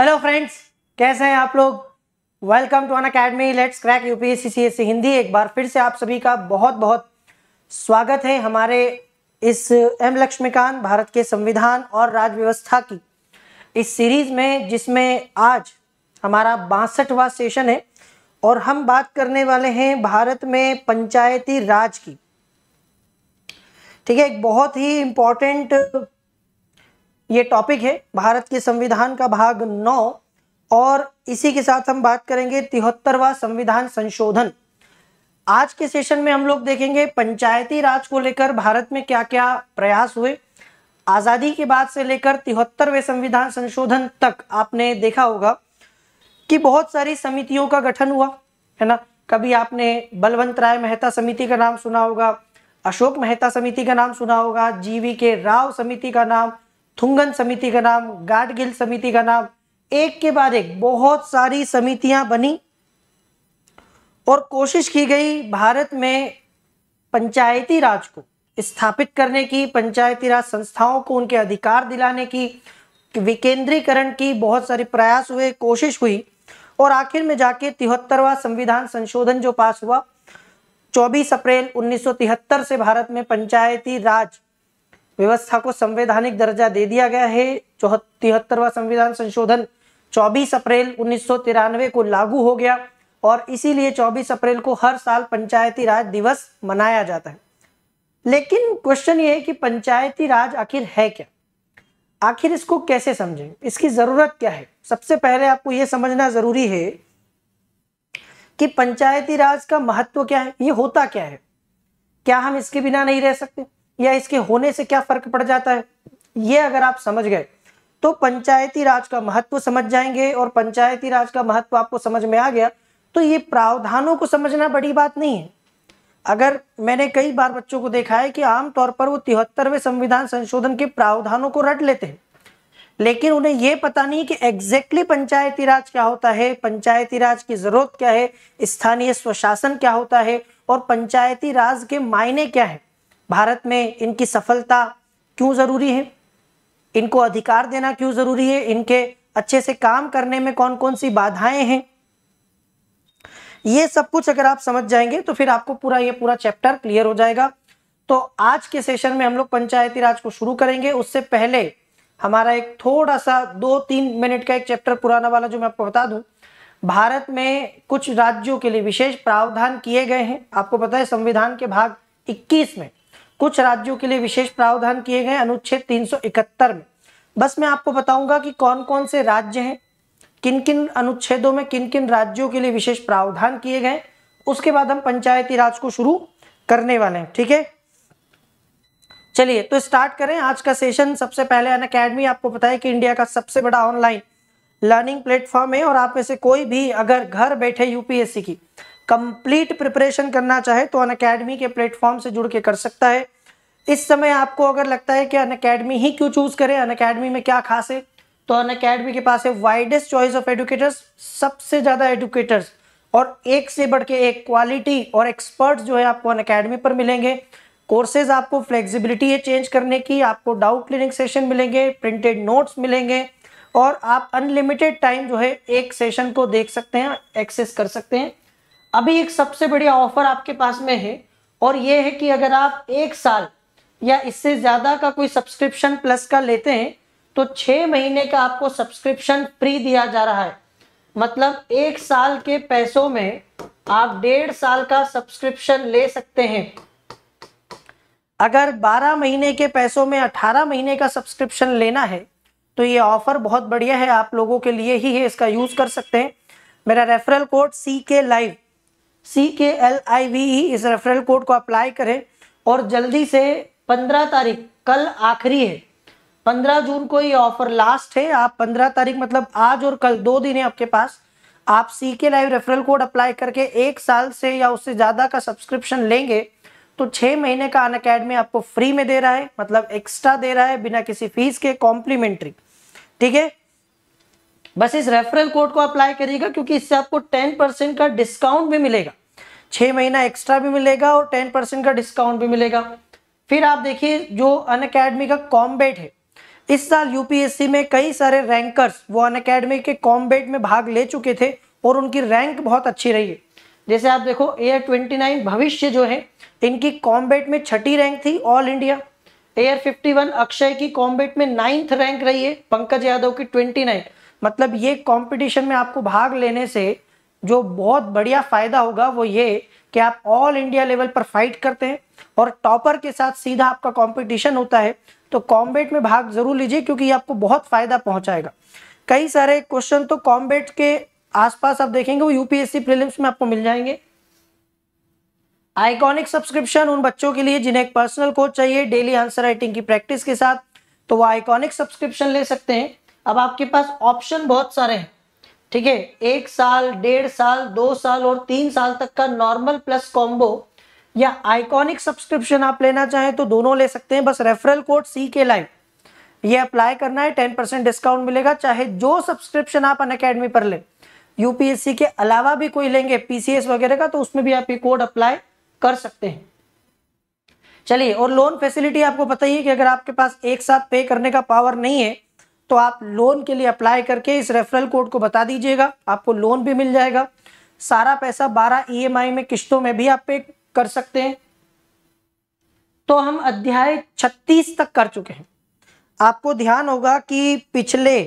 hello friends कैसे हैं आप लोग welcome to Unacademy let's crack UPSC Hindi एक बार फिर से आप सभी का बहुत बहुत स्वागत है हमारे इस एम लक्ष्मीकांत भारत के संविधान और राज व्यवस्था की इस सीरीज में जिसमें आज हमारा बासठवा सेशन है और हम बात करने वाले हैं भारत में पंचायती राज की ठीक है एक बहुत ही इम्पोर्टेंट ये टॉपिक है भारत के संविधान का भाग नौ और इसी के साथ हम बात करेंगे तिहत्तरवा संविधान संशोधन आज के सेशन में हम लोग देखेंगे पंचायती राज को लेकर भारत में क्या क्या प्रयास हुए आज़ादी के बाद से लेकर तिहत्तरवें संविधान संशोधन तक आपने देखा होगा कि बहुत सारी समितियों का गठन हुआ है ना कभी आपने बलवंत राय मेहता समिति का नाम सुना होगा अशोक मेहता समिति का नाम सुना होगा जीवी के राव समिति का नाम थुंगन समिति का नाम गाडगिल समिति का नाम एक के बाद एक बहुत सारी समितियां बनी और कोशिश की गई भारत में पंचायती राज को स्थापित करने की पंचायती राज संस्थाओं को उनके अधिकार दिलाने की विकेंद्रीकरण की बहुत सारे प्रयास हुए कोशिश हुई और आखिर में जाके तिहत्तरवा संविधान संशोधन जो पास हुआ 24 अप्रैल 1973 से भारत में पंचायती राज व्यवस्था को संवैधानिक दर्जा दे दिया गया है तिहत्तरवा संविधान संशोधन 24 अप्रैल उन्नीस को लागू हो गया और इसीलिए 24 अप्रैल को हर साल पंचायती राज दिवस मनाया जाता है लेकिन क्वेश्चन ये है कि पंचायती राज आखिर है क्या आखिर इसको कैसे समझें इसकी जरूरत क्या है सबसे पहले आपको यह समझना जरूरी है कि पंचायती राज का महत्व क्या है ये होता क्या है क्या हम इसके बिना नहीं रह सकते या इसके होने से क्या फर्क पड़ जाता है ये अगर आप समझ गए तो पंचायती राज का महत्व समझ जाएंगे और पंचायती राज का महत्व आपको समझ में आ गया तो ये प्रावधानों को समझना बड़ी बात नहीं है अगर मैंने कई बार बच्चों को देखा है कि आमतौर पर वो तिहत्तरवें संविधान संशोधन के प्रावधानों को रट लेते हैं लेकिन उन्हें यह पता नहीं कि एग्जैक्टली पंचायती राज क्या होता है पंचायती राज की जरूरत क्या है स्थानीय स्वशासन क्या होता है और पंचायती राज के मायने क्या है भारत में इनकी सफलता क्यों ज़रूरी है इनको अधिकार देना क्यों ज़रूरी है इनके अच्छे से काम करने में कौन कौन सी बाधाएं हैं ये सब कुछ अगर आप समझ जाएंगे तो फिर आपको पूरा ये पूरा चैप्टर क्लियर हो जाएगा तो आज के सेशन में हम लोग पंचायती राज को शुरू करेंगे उससे पहले हमारा एक थोड़ा सा दो तीन मिनट का एक चैप्टर पुराना वाला जो मैं आपको बता दूं भारत में कुछ राज्यों के लिए विशेष प्रावधान किए गए हैं आपको पता है संविधान के भाग 21 में कुछ राज्यों के लिए विशेष प्रावधान किए गए अनुच्छेद 371 में बस मैं आपको बताऊंगा कि कौन कौन से राज्य हैं किन किन अनुच्छेदों में किन किन राज्यों के लिए विशेष प्रावधान किए गए उसके बाद हम पंचायती राज को शुरू करने वाले हैं ठीक है चलिए तो स्टार्ट करें आज का सेशन सबसे पहले अन अकेडमी आपको पता कि इंडिया का सबसे बड़ा ऑनलाइन लर्निंग प्लेटफॉर्म है और आप में से कोई भी अगर घर बैठे यूपीएससी की कंप्लीट प्रिपरेशन करना चाहे तो अन के प्लेटफॉर्म से जुड़ के कर सकता है इस समय आपको अगर लगता है कि अन ही क्यों चूज़ करें अन में क्या खास है तो अन के पास है वाइडेस्ट चॉइस ऑफ एडुकेटर्स सबसे ज़्यादा एडुकेटर्स और एक से बढ़ के एक क्वालिटी और एक्सपर्ट्स जो है आपको अन पर मिलेंगे कोर्सेज आपको फ्लेक्सिबिलिटी है चेंज करने की आपको डाउट क्लिनिक सेशन मिलेंगे प्रिंटेड नोट्स मिलेंगे और आप अनलिमिटेड टाइम जो है एक सेशन को देख सकते हैं एक्सेस कर सकते हैं अभी एक सबसे बढ़िया ऑफर आपके पास में है और ये है कि अगर आप एक साल या इससे ज़्यादा का कोई सब्सक्रिप्शन प्लस का लेते हैं तो छः महीने का आपको सब्सक्रिप्शन फ्री दिया जा रहा है मतलब एक साल के पैसों में आप डेढ़ साल का सब्सक्रिप्शन ले सकते हैं अगर 12 महीने के पैसों में 18 महीने का सब्सक्रिप्शन लेना है तो ये ऑफर बहुत बढ़िया है आप लोगों के लिए ही है इसका यूज़ कर सकते हैं मेरा रेफरल कोड सी के लाइव सी के एल आई वी ई इस रेफरल कोड को अप्लाई करें और जल्दी से पंद्रह तारीख कल आखिरी है पंद्रह जून को ये ऑफर लास्ट है आप पंद्रह तारीख मतलब आज और कल दो दिन है आपके पास आप सी के लाइव रेफरल कोड अप्लाई करके एक साल से या उससे ज़्यादा का सब्सक्रिप्शन लेंगे तो छः महीने का अन अकेडमी आपको फ्री में दे रहा है मतलब एक्स्ट्रा दे रहा है बिना किसी फीस के कॉम्प्लीमेंट्री ठीक है बस इस रेफरल कोड को अप्लाई करिएगा क्योंकि इससे आपको टेन परसेंट का डिस्काउंट भी मिलेगा छः महीना एक्स्ट्रा भी मिलेगा और टेन परसेंट का डिस्काउंट भी मिलेगा फिर आप देखिए जो अन अकेडमी का कॉम्बेट है इस साल यूपीएससी में कई सारे रैंकर्स वो अन अकेडमी के कॉम्बेट में भाग ले चुके थे और उनकी रैंक बहुत अच्छी रही है जैसे आप देखो एयर ट्वेंटी नाइन भविष्य जो है इनकी कॉम्बेट में छठी रैंक थी all India air fifty one Akshay की कॉम्बेट में नाइन्थ रैंक रही है पंकज यादव की ट्वेंटी नाइन मतलब ये कंपटीशन में आपको भाग लेने से जो बहुत बढ़िया फायदा होगा वो ये कि आप ऑल इंडिया लेवल पर फाइट करते हैं और टॉपर के साथ सीधा आपका कंपटीशन होता है तो कॉम्बेट में भाग जरूर लीजिए क्योंकि ये आपको बहुत फायदा पहुंचाएगा कई सारे क्वेश्चन तो कॉम्बेट के आसपास आप देखेंगे वो यूपीएससी प्रीलिम्स में आपको मिल जाएंगे आइकॉनिक सब्सक्रिप्शन उन बच्चों के लिए जिन्हें एक पर्सनल कोच चाहिए डेली आंसर राइटिंग की प्रैक्टिस के साथ तो वो आइकॉनिक सब्सक्रिप्शन ले सकते हैं अब आपके पास ऑप्शन बहुत सारे हैं ठीक है एक साल डेढ़ साल दो साल और तीन साल तक का नॉर्मल प्लस कॉम्बो या आइकॉनिक सब्सक्रिप्शन आप लेना चाहें तो दोनों ले सकते हैं बस रेफरल कोड सी के लाइव ये अप्लाई करना है टेन परसेंट डिस्काउंट मिलेगा चाहे जो सब्सक्रिप्शन आप अन अकेडमी पर ले यूपीएससी के अलावा भी कोई लेंगे पीसीएस वगैरह का तो उसमें भी आप ये कोड अप्लाई कर सकते हैं चलिए और लोन फैसिलिटी आपको पता ही कि अगर आपके पास एक साथ पे करने का पावर नहीं है तो आप लोन के लिए अप्लाई करके इस रेफरल कोड को बता दीजिएगा आपको लोन भी मिल जाएगा सारा पैसा 12 ईएमआई e में किश्तों में भी आप पे कर सकते हैं तो हम अध्याय 36 तक कर चुके हैं आपको ध्यान होगा कि पिछले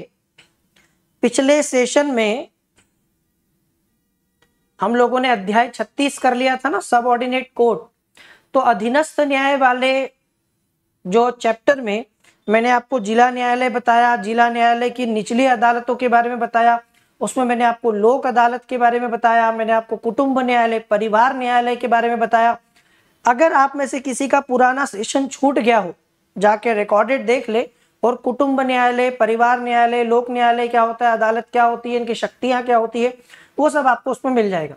पिछले सेशन में हम लोगों ने अध्याय 36 कर लिया था ना सब ऑर्डिनेट कोर्ट तो अधीनस्थ न्याय वाले जो चैप्टर में मैंने आपको जिला न्यायालय बताया जिला न्यायालय की निचली अदालतों के बारे में बताया उसमें मैंने आपको लोक अदालत के बारे में बताया मैंने आपको कुटुंब न्यायालय परिवार न्यायालय के बारे में बताया अगर आप में से किसी का पुराना सेशन छूट गया हो जाके रिकॉर्डेड देख ले और कुटुंब न्यायालय परिवार न्यायालय लोक न्यायालय क्या होता है अदालत क्या होती है इनकी शक्तियां क्या होती है वो सब आपको उसमें मिल जाएगा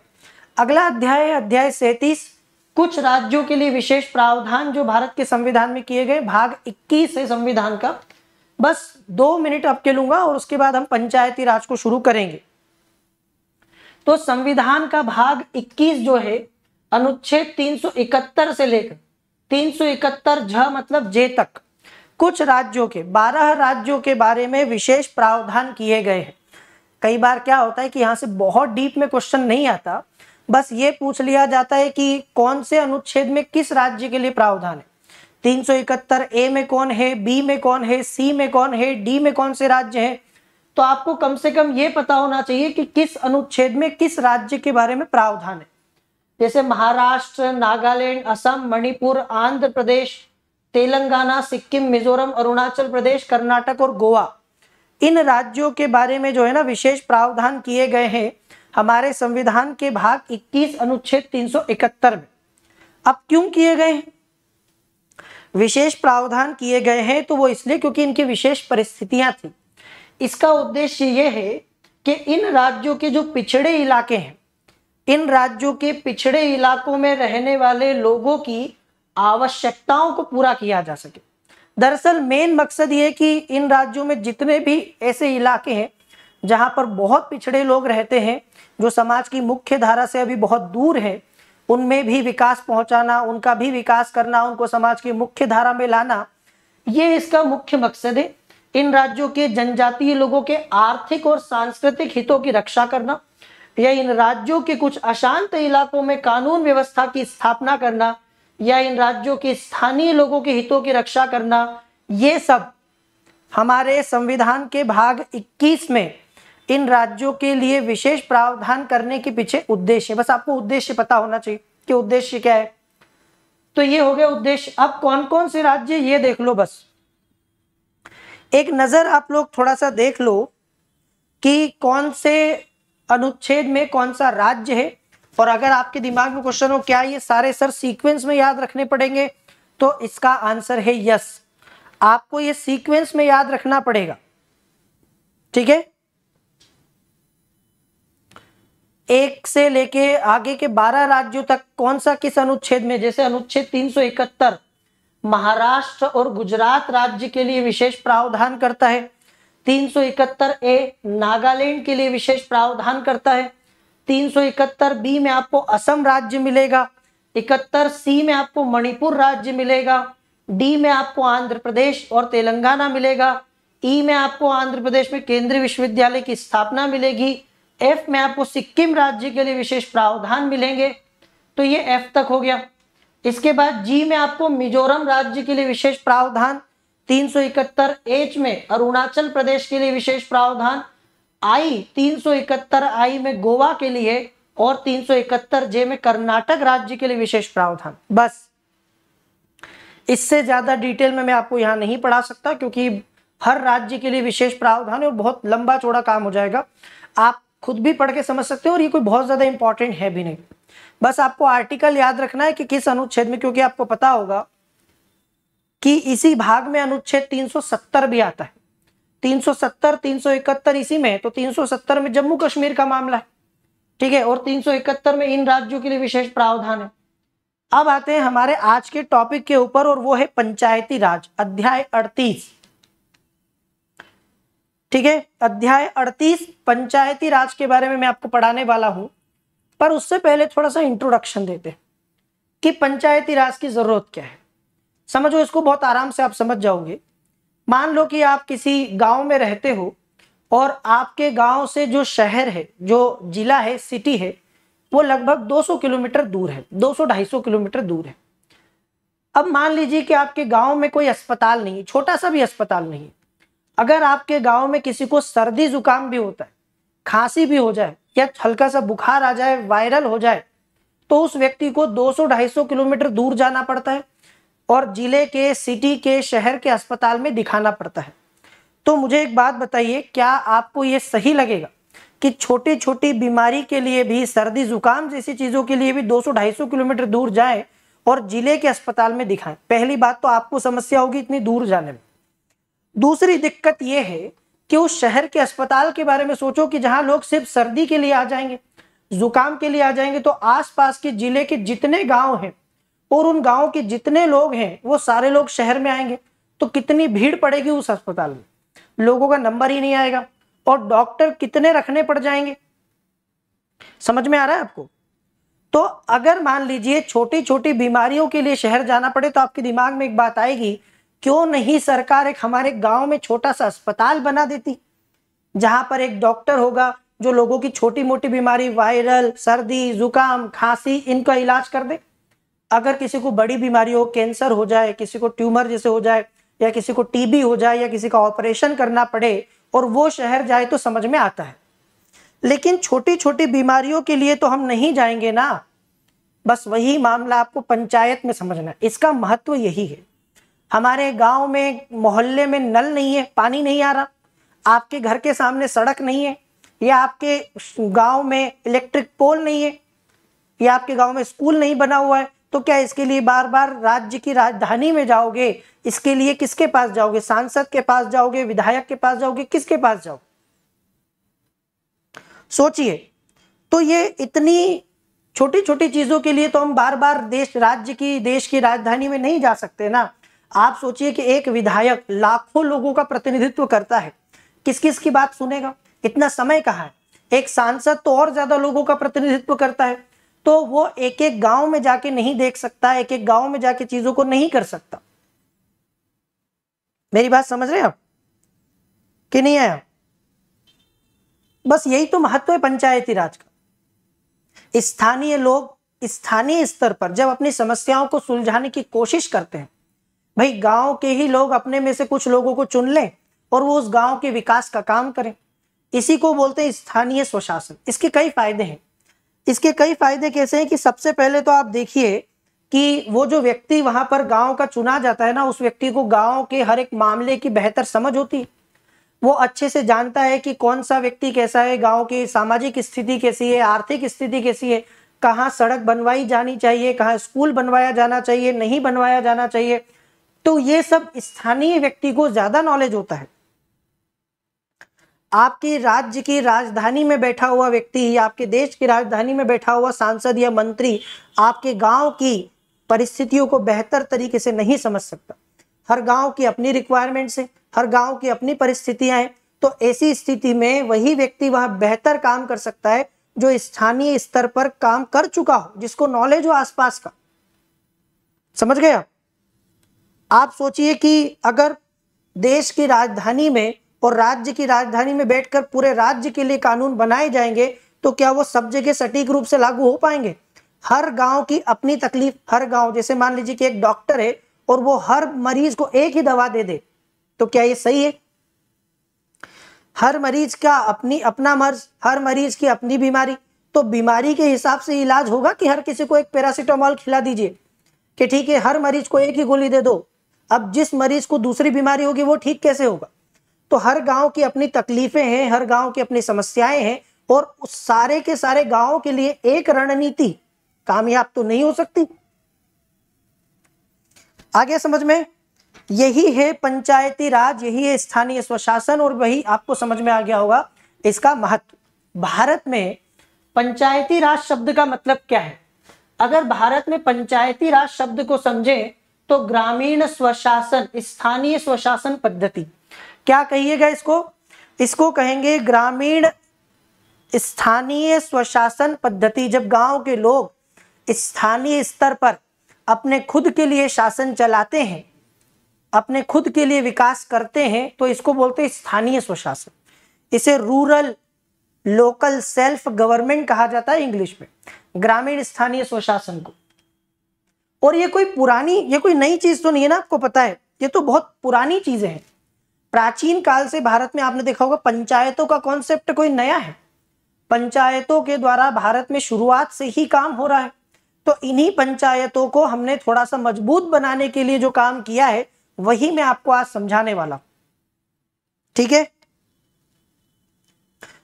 अगला अध्याय अध्याय सैंतीस कुछ राज्यों के लिए विशेष प्रावधान जो भारत के संविधान में किए गए भाग 21 है संविधान का बस दो मिनट आपके लूंगा और उसके बाद हम पंचायती राज को शुरू करेंगे तो संविधान का भाग 21 जो है अनुच्छेद 371 से लेकर 371 झ मतलब जे तक कुछ राज्यों के 12 राज्यों के बारे में विशेष प्रावधान किए गए हैं कई बार क्या होता है कि यहां से बहुत डीप में क्वेश्चन नहीं आता बस ये पूछ लिया जाता है कि कौन से अनुच्छेद में किस राज्य के लिए प्रावधान है तीन सौ इकहत्तर ए में कौन है बी में कौन है सी में कौन है डी में कौन से राज्य है तो आपको कम से कम ये पता होना चाहिए कि किस अनुच्छेद में किस राज्य के बारे में प्रावधान है जैसे महाराष्ट्र नागालैंड असम मणिपुर आंध्र प्रदेश तेलंगाना सिक्किम मिजोरम अरुणाचल प्रदेश कर्नाटक और गोवा इन राज्यों के बारे में जो है ना विशेष प्रावधान किए गए हैं हमारे संविधान के भाग 21 अनुच्छेद 371 में अब क्यों किए गए हैं विशेष प्रावधान किए गए हैं तो वो इसलिए क्योंकि इनकी विशेष परिस्थितियां थी इसका उद्देश्य ये है कि इन राज्यों के जो पिछड़े इलाके हैं इन राज्यों के पिछड़े इलाकों में रहने वाले लोगों की आवश्यकताओं को पूरा किया जा सके दरअसल मेन मकसद ये कि इन राज्यों में जितने भी ऐसे इलाके हैं जहाँ पर बहुत पिछड़े लोग रहते हैं जो समाज की मुख्य धारा से अभी बहुत दूर है उनमें भी विकास पहुंचाना उनका भी विकास करना उनको समाज की मुख्य धारा में लाना ये इसका मुख्य मकसद है इन राज्यों के जनजातीय लोगों के आर्थिक और सांस्कृतिक हितों की रक्षा करना या इन राज्यों के कुछ अशांत इलाकों में कानून व्यवस्था की स्थापना करना या इन राज्यों के स्थानीय लोगों के हितों की रक्षा करना ये सब हमारे संविधान के भाग 21 में इन राज्यों के लिए विशेष प्रावधान करने के पीछे उद्देश्य बस आपको उद्देश्य पता होना चाहिए कि उद्देश्य क्या है तो ये हो गया उद्देश्य अब कौन कौन से राज्य ये देख लो बस एक नजर आप लोग थोड़ा सा देख लो कि कौन से अनुच्छेद में कौन सा राज्य है और अगर आपके दिमाग में क्वेश्चन हो क्या ये सारे सर सीक्वेंस में याद रखने पड़ेंगे तो इसका आंसर है यस आपको ये सीक्वेंस में याद रखना पड़ेगा ठीक है एक से लेके आगे के बारह राज्यों तक कौन सा किस अनुच्छेद में जैसे अनुच्छेद 371 महाराष्ट्र और गुजरात राज्य के लिए विशेष प्रावधान करता है 371 ए नागालैंड के लिए विशेष प्रावधान करता है 371 बी में आपको असम राज्य मिलेगा इकहत्तर सी में आपको मणिपुर राज्य मिलेगा डी में आपको आंध्र प्रदेश और तेलंगाना मिलेगा ई e में आपको आंध्र प्रदेश में केंद्रीय विश्वविद्यालय की स्थापना मिलेगी एफ में आपको सिक्किम राज्य के लिए विशेष प्रावधान मिलेंगे तो ये एफ तक हो गया इसके बाद जी में आपको मिजोरम राज्य के लिए विशेष प्रावधान 371 एच में अरुणाचल प्रदेश के लिए विशेष प्रावधान आई 371 आई में गोवा के लिए और 371 जे में कर्नाटक राज्य के लिए विशेष प्रावधान बस इससे ज्यादा डिटेल में मैं आपको यहां नहीं पढ़ा सकता क्योंकि हर राज्य के लिए विशेष प्रावधान है और बहुत लंबा चौड़ा काम हो जाएगा आप खुद भी पढ़ के समझ सकते हो और ये कोई बहुत ज़्यादा इंपॉर्टेंट है भी नहीं बस आपको आर्टिकल याद रखना है कि किस अनुच्छेद में क्योंकि आपको पता होगा कि इसी भाग में अनुच्छेद 370 भी आता है 370, 371 इसी में तो 370 में जम्मू कश्मीर का मामला है ठीक है और 371 में इन राज्यों के लिए विशेष प्रावधान है अब आते हैं हमारे आज के टॉपिक के ऊपर और वो है पंचायती राज अध्याय अड़तीस ठीक है अध्याय 38 पंचायती राज के बारे में मैं आपको पढ़ाने वाला हूं पर उससे पहले थोड़ा सा इंट्रोडक्शन देते कि पंचायती राज की जरूरत क्या है समझो इसको बहुत आराम से आप समझ जाओगे मान लो कि आप किसी गांव में रहते हो और आपके गांव से जो शहर है जो जिला है सिटी है वो लगभग 200 किलोमीटर दूर है 200-250 किलोमीटर दूर है अब मान लीजिए कि आपके गांव में कोई अस्पताल नहीं छोटा सा भी अस्पताल नहीं अगर आपके गांव में किसी को सर्दी जुकाम भी होता है खांसी भी हो जाए या हल्का सा बुखार आ जाए वायरल हो जाए तो उस व्यक्ति को 200-250 किलोमीटर दूर जाना पड़ता है और जिले के सिटी के शहर के अस्पताल में दिखाना पड़ता है तो मुझे एक बात बताइए क्या आपको ये सही लगेगा कि छोटी छोटी बीमारी के लिए भी सर्दी जुकाम जैसी चीज़ों के लिए भी 200-250 किलोमीटर दूर जाएं और जिले के अस्पताल में दिखाएं पहली बात तो आपको समस्या होगी इतनी दूर जाने में दूसरी दिक्कत यह है कि उस शहर के अस्पताल के बारे में सोचो कि जहां लोग सिर्फ सर्दी के लिए आ जाएंगे जुकाम के लिए आ जाएंगे तो आसपास के जिले के जितने गांव हैं और उन गांव के जितने लोग हैं वो सारे लोग शहर में आएंगे तो कितनी भीड़ पड़ेगी उस अस्पताल में लोगों का नंबर ही नहीं आएगा और डॉक्टर कितने रखने पड़ जाएंगे समझ में आ रहा है आपको तो अगर मान लीजिए छोटी छोटी बीमारियों के लिए शहर जाना पड़े तो आपके दिमाग में एक बात आएगी क्यों नहीं सरकार एक हमारे गांव में छोटा सा अस्पताल बना देती जहां पर एक डॉक्टर होगा जो लोगों की छोटी मोटी बीमारी वायरल सर्दी जुकाम खांसी इनका इलाज कर दे अगर किसी को बड़ी बीमारी हो कैंसर हो जाए किसी को ट्यूमर जैसे हो जाए या किसी को टीबी हो जाए या किसी का ऑपरेशन करना पड़े और वो शहर जाए तो समझ में आता है लेकिन छोटी छोटी बीमारियों के लिए तो हम नहीं जाएंगे ना बस वही मामला आपको पंचायत में समझना है इसका महत्व यही है हमारे गांव में मोहल्ले में नल नहीं है पानी नहीं आ रहा आपके घर के सामने सड़क नहीं है या आपके गांव में इलेक्ट्रिक पोल नहीं है या आपके गांव में स्कूल नहीं बना हुआ है तो क्या इसके लिए बार बार राज्य की राजधानी में जाओगे इसके लिए किसके पास जाओगे सांसद के पास जाओगे विधायक के पास जाओगे किसके पास जाओगे सोचिए तो ये इतनी छोटी छोटी चीजों के लिए तो हम बार बार देश राज्य की देश की राजधानी में नहीं जा सकते ना आप सोचिए कि एक विधायक लाखों लोगों का प्रतिनिधित्व करता है किस किस की बात सुनेगा इतना समय कहाँ है एक सांसद तो और ज्यादा लोगों का प्रतिनिधित्व करता है तो वो एक एक गांव में जाके नहीं देख सकता एक एक गांव में जाके चीजों को नहीं कर सकता मेरी बात समझ रहे आप कि नहीं आया बस यही तो महत्व है पंचायती राज का स्थानीय लोग स्थानीय स्तर पर जब अपनी समस्याओं को सुलझाने की कोशिश करते हैं भाई गांव के ही लोग अपने में से कुछ लोगों को चुन लें और वो उस गांव के विकास का काम करें इसी को बोलते हैं स्थानीय स्वशासन इसके कई फायदे हैं इसके कई फायदे कैसे हैं कि सबसे पहले तो आप देखिए कि वो जो व्यक्ति वहां पर गांव का चुना जाता है ना उस व्यक्ति को गांव के हर एक मामले की बेहतर समझ होती है वो अच्छे से जानता है कि कौन सा व्यक्ति कैसा है गांव की सामाजिक स्थिति कैसी है आर्थिक स्थिति कैसी है कहाँ सड़क बनवाई जानी चाहिए कहाँ स्कूल बनवाया जाना चाहिए नहीं बनवाया जाना चाहिए तो ये सब स्थानीय व्यक्ति को ज्यादा नॉलेज होता है आपके राज्य की राजधानी में बैठा हुआ व्यक्ति या आपके देश की राजधानी में बैठा हुआ सांसद या मंत्री आपके गांव की परिस्थितियों को बेहतर तरीके से नहीं समझ सकता हर गांव की अपनी रिक्वायरमेंट्स हैं हर गांव की अपनी परिस्थितियां हैं तो ऐसी स्थिति में वही व्यक्ति वहां बेहतर काम कर सकता है जो स्थानीय स्तर पर काम कर चुका हो जिसको नॉलेज हो आसपास का समझ गए आप आप सोचिए कि अगर देश की राजधानी में और राज्य की राजधानी में बैठकर पूरे राज्य के लिए कानून बनाए जाएंगे तो क्या वो सब जगह सटीक रूप से लागू हो पाएंगे हर गांव की अपनी तकलीफ हर गांव जैसे मान लीजिए कि एक डॉक्टर है और वो हर मरीज को एक ही दवा दे दे तो क्या ये सही है हर मरीज का अपनी अपना मर्ज हर मरीज की अपनी बीमारी तो बीमारी के हिसाब से इलाज होगा कि हर किसी को एक पैरासिटामॉल खिला दीजिए कि ठीक है हर मरीज को एक ही गोली दे दो अब जिस मरीज को दूसरी बीमारी होगी वो ठीक कैसे होगा तो हर गांव की अपनी तकलीफें हैं हर गांव की अपनी समस्याएं हैं और उस सारे के सारे गांवों के लिए एक रणनीति कामयाब तो नहीं हो सकती आगे समझ में यही है पंचायती राज यही है स्थानीय स्वशासन और वही आपको समझ में आ गया होगा इसका महत्व भारत में पंचायती राज शब्द का मतलब क्या है अगर भारत में पंचायती राज शब्द को समझें तो ग्रामीण स्वशासन स्थानीय स्वशासन पद्धति क्या कहिएगा इसको इसको कहेंगे ग्रामीण स्थानीय स्वशासन पद्धति जब गांव के लोग स्थानीय स्तर पर अपने खुद के लिए शासन चलाते हैं अपने खुद के लिए विकास करते हैं तो इसको बोलते हैं स्थानीय स्वशासन इसे रूरल लोकल सेल्फ गवर्नमेंट कहा जाता है इंग्लिश में ग्रामीण स्थानीय स्वशासन को और ये कोई पुरानी ये कोई नई चीज तो नहीं है ना आपको पता है ये तो बहुत पुरानी चीजें हैं प्राचीन काल से भारत में आपने देखा होगा पंचायतों का कॉन्सेप्ट कोई नया है पंचायतों के द्वारा भारत में शुरुआत से ही काम हो रहा है तो इन्हीं पंचायतों को हमने थोड़ा सा मजबूत बनाने के लिए जो काम किया है वही मैं आपको आज समझाने वाला ठीक है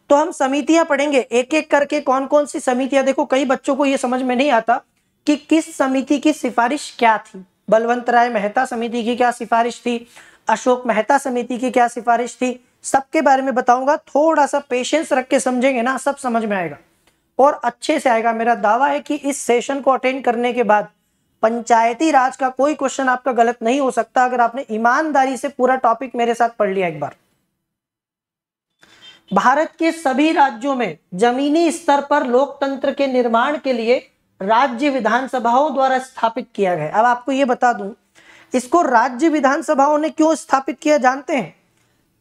तो हम समितियां पढ़ेंगे एक एक करके कौन कौन सी समितियां देखो कई बच्चों को यह समझ में नहीं आता कि किस समिति की सिफारिश क्या थी बलवंत राय मेहता समिति की क्या सिफारिश थी अशोक मेहता समिति की क्या सिफारिश थी सबके बारे में बताऊंगा थोड़ा सा पेशेंस रख के समझेंगे ना सब समझ में आएगा और अच्छे से आएगा मेरा दावा है कि इस सेशन को अटेंड करने के बाद पंचायती राज का कोई क्वेश्चन आपका गलत नहीं हो सकता अगर आपने ईमानदारी से पूरा टॉपिक मेरे साथ पढ़ लिया एक बार भारत के सभी राज्यों में जमीनी स्तर पर लोकतंत्र के निर्माण के लिए राज्य विधानसभाओं द्वारा स्थापित किया गया अब आपको ये बता दूं इसको राज्य विधानसभाओं ने क्यों स्थापित किया जानते हैं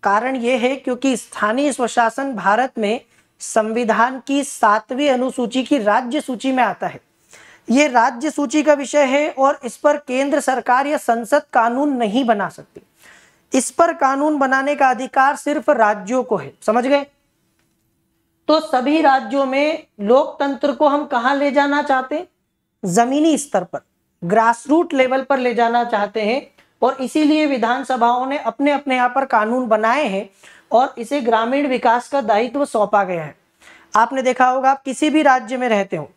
कारण यह है क्योंकि स्थानीय स्वशासन भारत में संविधान की सातवीं अनुसूची की राज्य सूची में आता है ये राज्य सूची का विषय है और इस पर केंद्र सरकार या संसद कानून नहीं बना सकती इस पर कानून बनाने का अधिकार सिर्फ राज्यों को है समझ गए तो सभी राज्यों में लोकतंत्र को हम कहाँ ले जाना चाहते जमीनी स्तर पर ग्रासरूट लेवल पर ले जाना चाहते हैं और इसीलिए विधानसभाओं ने अपने अपने यहाँ पर कानून बनाए हैं और इसे ग्रामीण विकास का दायित्व सौंपा गया है आपने देखा होगा आप किसी भी राज्य में रहते हो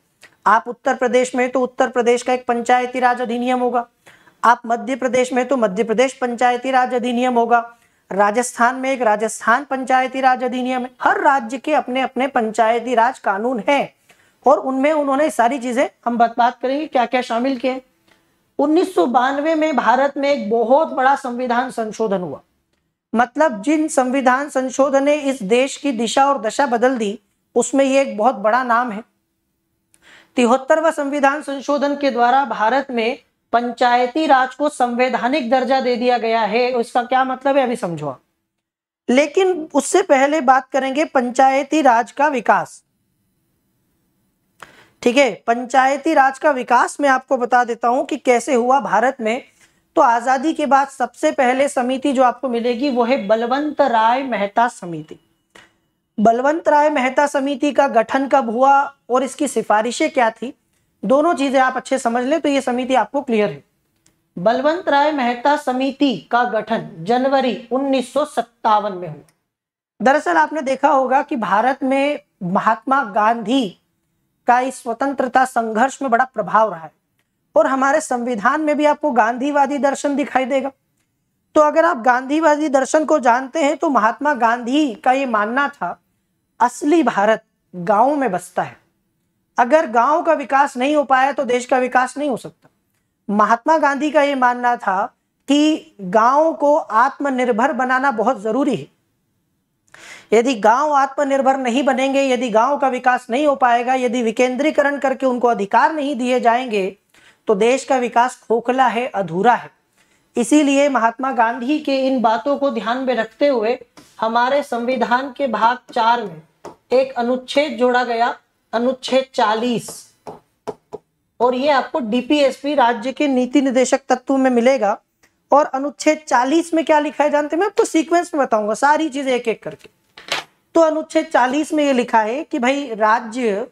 आप उत्तर प्रदेश में तो उत्तर प्रदेश का एक पंचायती राज अधिनियम होगा आप मध्य प्रदेश में तो मध्य प्रदेश पंचायती राज अधिनियम होगा राजस्थान में एक राजस्थान पंचायती राज अधिनियम है हर राज्य के अपने अपने पंचायती राज कानून हैं और उनमें उन्होंने सारी चीजें हम बात बात करेंगे क्या क्या शामिल किए उन्नीस में भारत में एक बहुत बड़ा संविधान संशोधन हुआ मतलब जिन संविधान संशोधन ने इस देश की दिशा और दशा बदल दी उसमें यह एक बहुत बड़ा नाम है तिहत्तरवा संविधान संशोधन के द्वारा भारत में पंचायती राज को संवैधानिक दर्जा दे दिया गया है उसका क्या मतलब है अभी समझो लेकिन उससे पहले बात करेंगे पंचायती राज का विकास ठीक है पंचायती राज का विकास मैं आपको बता देता हूं कि कैसे हुआ भारत में तो आजादी के बाद सबसे पहले समिति जो आपको मिलेगी वो है बलवंत राय मेहता समिति बलवंत राय मेहता समिति का गठन कब हुआ और इसकी सिफारिशें क्या थी दोनों चीजें आप अच्छे समझ लें तो ये समिति आपको क्लियर है बलवंत राय मेहता समिति का गठन जनवरी उन्नीस में हुआ दरअसल आपने देखा होगा कि भारत में महात्मा गांधी का इस स्वतंत्रता संघर्ष में बड़ा प्रभाव रहा है और हमारे संविधान में भी आपको गांधीवादी दर्शन दिखाई देगा तो अगर आप गांधीवादी दर्शन को जानते हैं तो महात्मा गांधी का ये मानना था असली भारत गांव में बसता है अगर गांव का विकास नहीं हो पाया तो देश का विकास नहीं हो सकता महात्मा गांधी का ये मानना था कि गांव को आत्मनिर्भर बनाना बहुत जरूरी है यदि गांव आत्मनिर्भर नहीं बनेंगे यदि गांव का विकास नहीं हो पाएगा यदि विकेंद्रीकरण करके उनको अधिकार नहीं दिए जाएंगे तो देश का विकास खोखला है अधूरा है इसीलिए महात्मा गांधी के इन बातों को ध्यान में रखते हुए हमारे संविधान के भाग चार में एक अनुच्छेद जोड़ा गया अनुच्छेद 40 और ये आपको डीपीएसपी राज्य के नीति निदेशक तत्व में मिलेगा और अनुच्छेद 40 में क्या लिखा है जानते मैं आपको सीक्वेंस में बताऊंगा सारी चीजें एक एक करके तो अनुच्छेद 40 में ये लिखा है कि भाई राज्य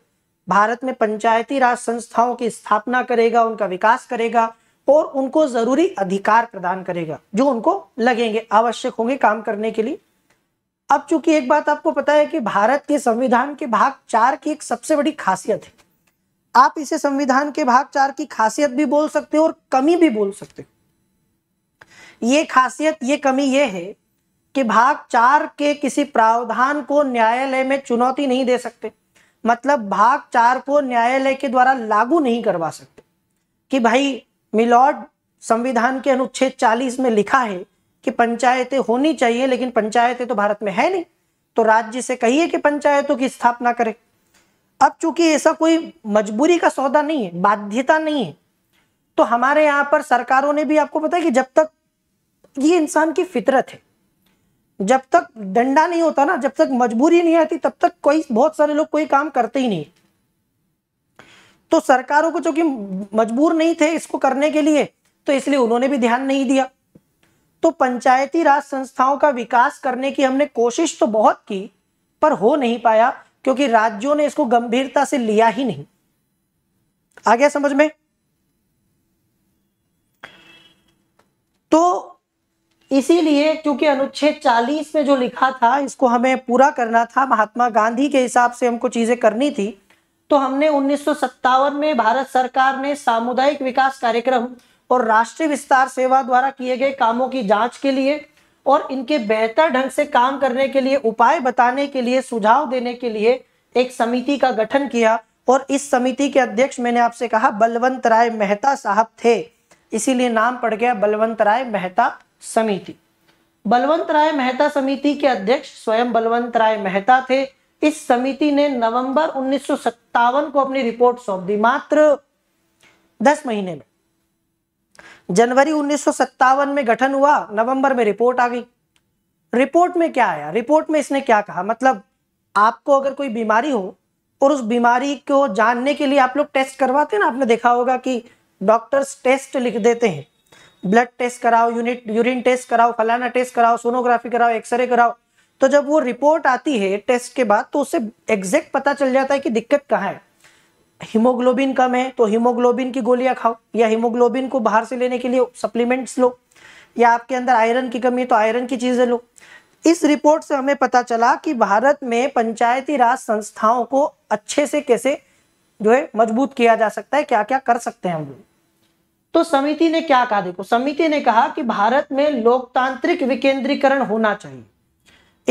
भारत में पंचायती राज संस्थाओं की स्थापना करेगा उनका विकास करेगा और उनको जरूरी अधिकार प्रदान करेगा जो उनको लगेंगे आवश्यक होंगे काम करने के लिए अब चूंकि एक बात आपको पता है कि भारत के संविधान के भाग चार की एक सबसे बड़ी खासियत है आप इसे संविधान के भाग चार की खासियत भी बोल सकते हो और कमी भी बोल सकते हो ये खासियत ये कमी ये है कि भाग चार के किसी प्रावधान को न्यायालय में चुनौती नहीं दे सकते मतलब भाग चार को न्यायालय के द्वारा लागू नहीं करवा सकते कि भाई मिलॉर्ड संविधान के अनुच्छेद 40 में लिखा है कि पंचायतें होनी चाहिए लेकिन पंचायतें तो भारत में है नहीं तो राज्य से कहिए कि पंचायतों की स्थापना करें अब चूंकि ऐसा कोई मजबूरी का सौदा नहीं है बाध्यता नहीं है तो हमारे यहाँ पर सरकारों ने भी आपको बताया कि जब तक ये इंसान की फितरत है जब तक डंडा नहीं होता ना जब तक मजबूरी नहीं आती तब तक कोई बहुत सारे लोग कोई काम करते ही नहीं तो सरकारों को चूंकि मजबूर नहीं थे इसको करने के लिए तो इसलिए उन्होंने भी ध्यान नहीं दिया तो पंचायती राज संस्थाओं का विकास करने की हमने कोशिश तो बहुत की पर हो नहीं पाया क्योंकि राज्यों ने इसको गंभीरता से लिया ही नहीं आ गया समझ में तो इसीलिए क्योंकि अनुच्छेद 40 में जो लिखा था इसको हमें पूरा करना था महात्मा गांधी के हिसाब से हमको चीजें करनी थी तो हमने उन्नीस में भारत सरकार ने सामुदायिक विकास कार्यक्रम और राष्ट्रीय विस्तार सेवा द्वारा किए गए कामों की जांच के लिए और इनके बेहतर ढंग से काम करने के लिए उपाय बताने के लिए सुझाव देने के लिए एक समिति का गठन किया और इस समिति के अध्यक्ष मैंने आपसे कहा बलवंत राय मेहता साहब थे इसीलिए नाम पड़ गया बलवंत राय मेहता समिति बलवंत राय मेहता समिति के अध्यक्ष स्वयं बलवंत राय मेहता थे इस समिति ने नवंबर उन्नीस को अपनी रिपोर्ट सौंप दी मात्र दस महीने में जनवरी उन्नीस में गठन हुआ नवंबर में रिपोर्ट आ गई रिपोर्ट में क्या आया रिपोर्ट में इसने क्या कहा मतलब आपको अगर कोई बीमारी हो और उस बीमारी को जानने के लिए आप लोग टेस्ट करवाते हैं ना आपने देखा होगा कि डॉक्टर्स टेस्ट लिख देते हैं ब्लड टेस्ट कराओ यूनिट यूरिन टेस्ट कराओ फलाना टेस्ट कराओ सोनोग्राफी कराओ एक्सरे कराओ तो जब वो रिपोर्ट आती है टेस्ट के बाद तो उससे एग्जैक्ट पता चल जाता है कि दिक्कत कहाँ है हीमोग्लोबिन कम है तो हीमोग्लोबिन की गोलियां खाओ या हीमोग्लोबिन को बाहर से लेने के लिए सप्लीमेंट्स लो या आपके अंदर आयरन की कमी है तो आयरन की चीज़ें लो इस रिपोर्ट से हमें पता चला कि भारत में पंचायती राज संस्थाओं को अच्छे से कैसे जो है मजबूत किया जा सकता है क्या क्या कर सकते हैं हम लोग तो समिति ने क्या कहा देखो समिति ने कहा कि भारत में लोकतांत्रिक विकेंद्रीकरण होना चाहिए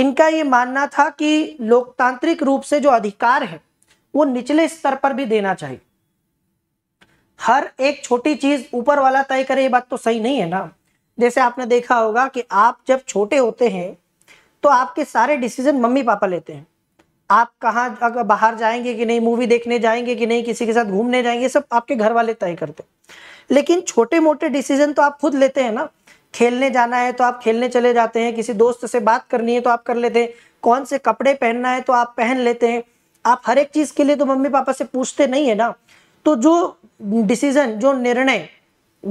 इनका ये मानना था कि लोकतांत्रिक रूप से जो अधिकार है वो निचले स्तर पर भी देना चाहिए हर एक छोटी चीज ऊपर वाला तय करे ये बात तो सही नहीं है ना जैसे आपने देखा होगा कि आप जब छोटे होते हैं तो आपके सारे डिसीजन मम्मी पापा लेते हैं आप कहाँ अगर बाहर जाएंगे कि नहीं मूवी देखने जाएंगे कि नहीं किसी के साथ घूमने जाएंगे सब आपके घर वाले तय करते लेकिन छोटे मोटे डिसीजन तो आप खुद लेते हैं ना खेलने जाना है तो आप खेलने चले जाते हैं किसी दोस्त से बात करनी है तो आप कर लेते हैं कौन से कपड़े पहनना है तो आप पहन लेते हैं आप हर एक चीज के लिए तो मम्मी पापा से पूछते नहीं है ना तो जो डिसीजन जो निर्णय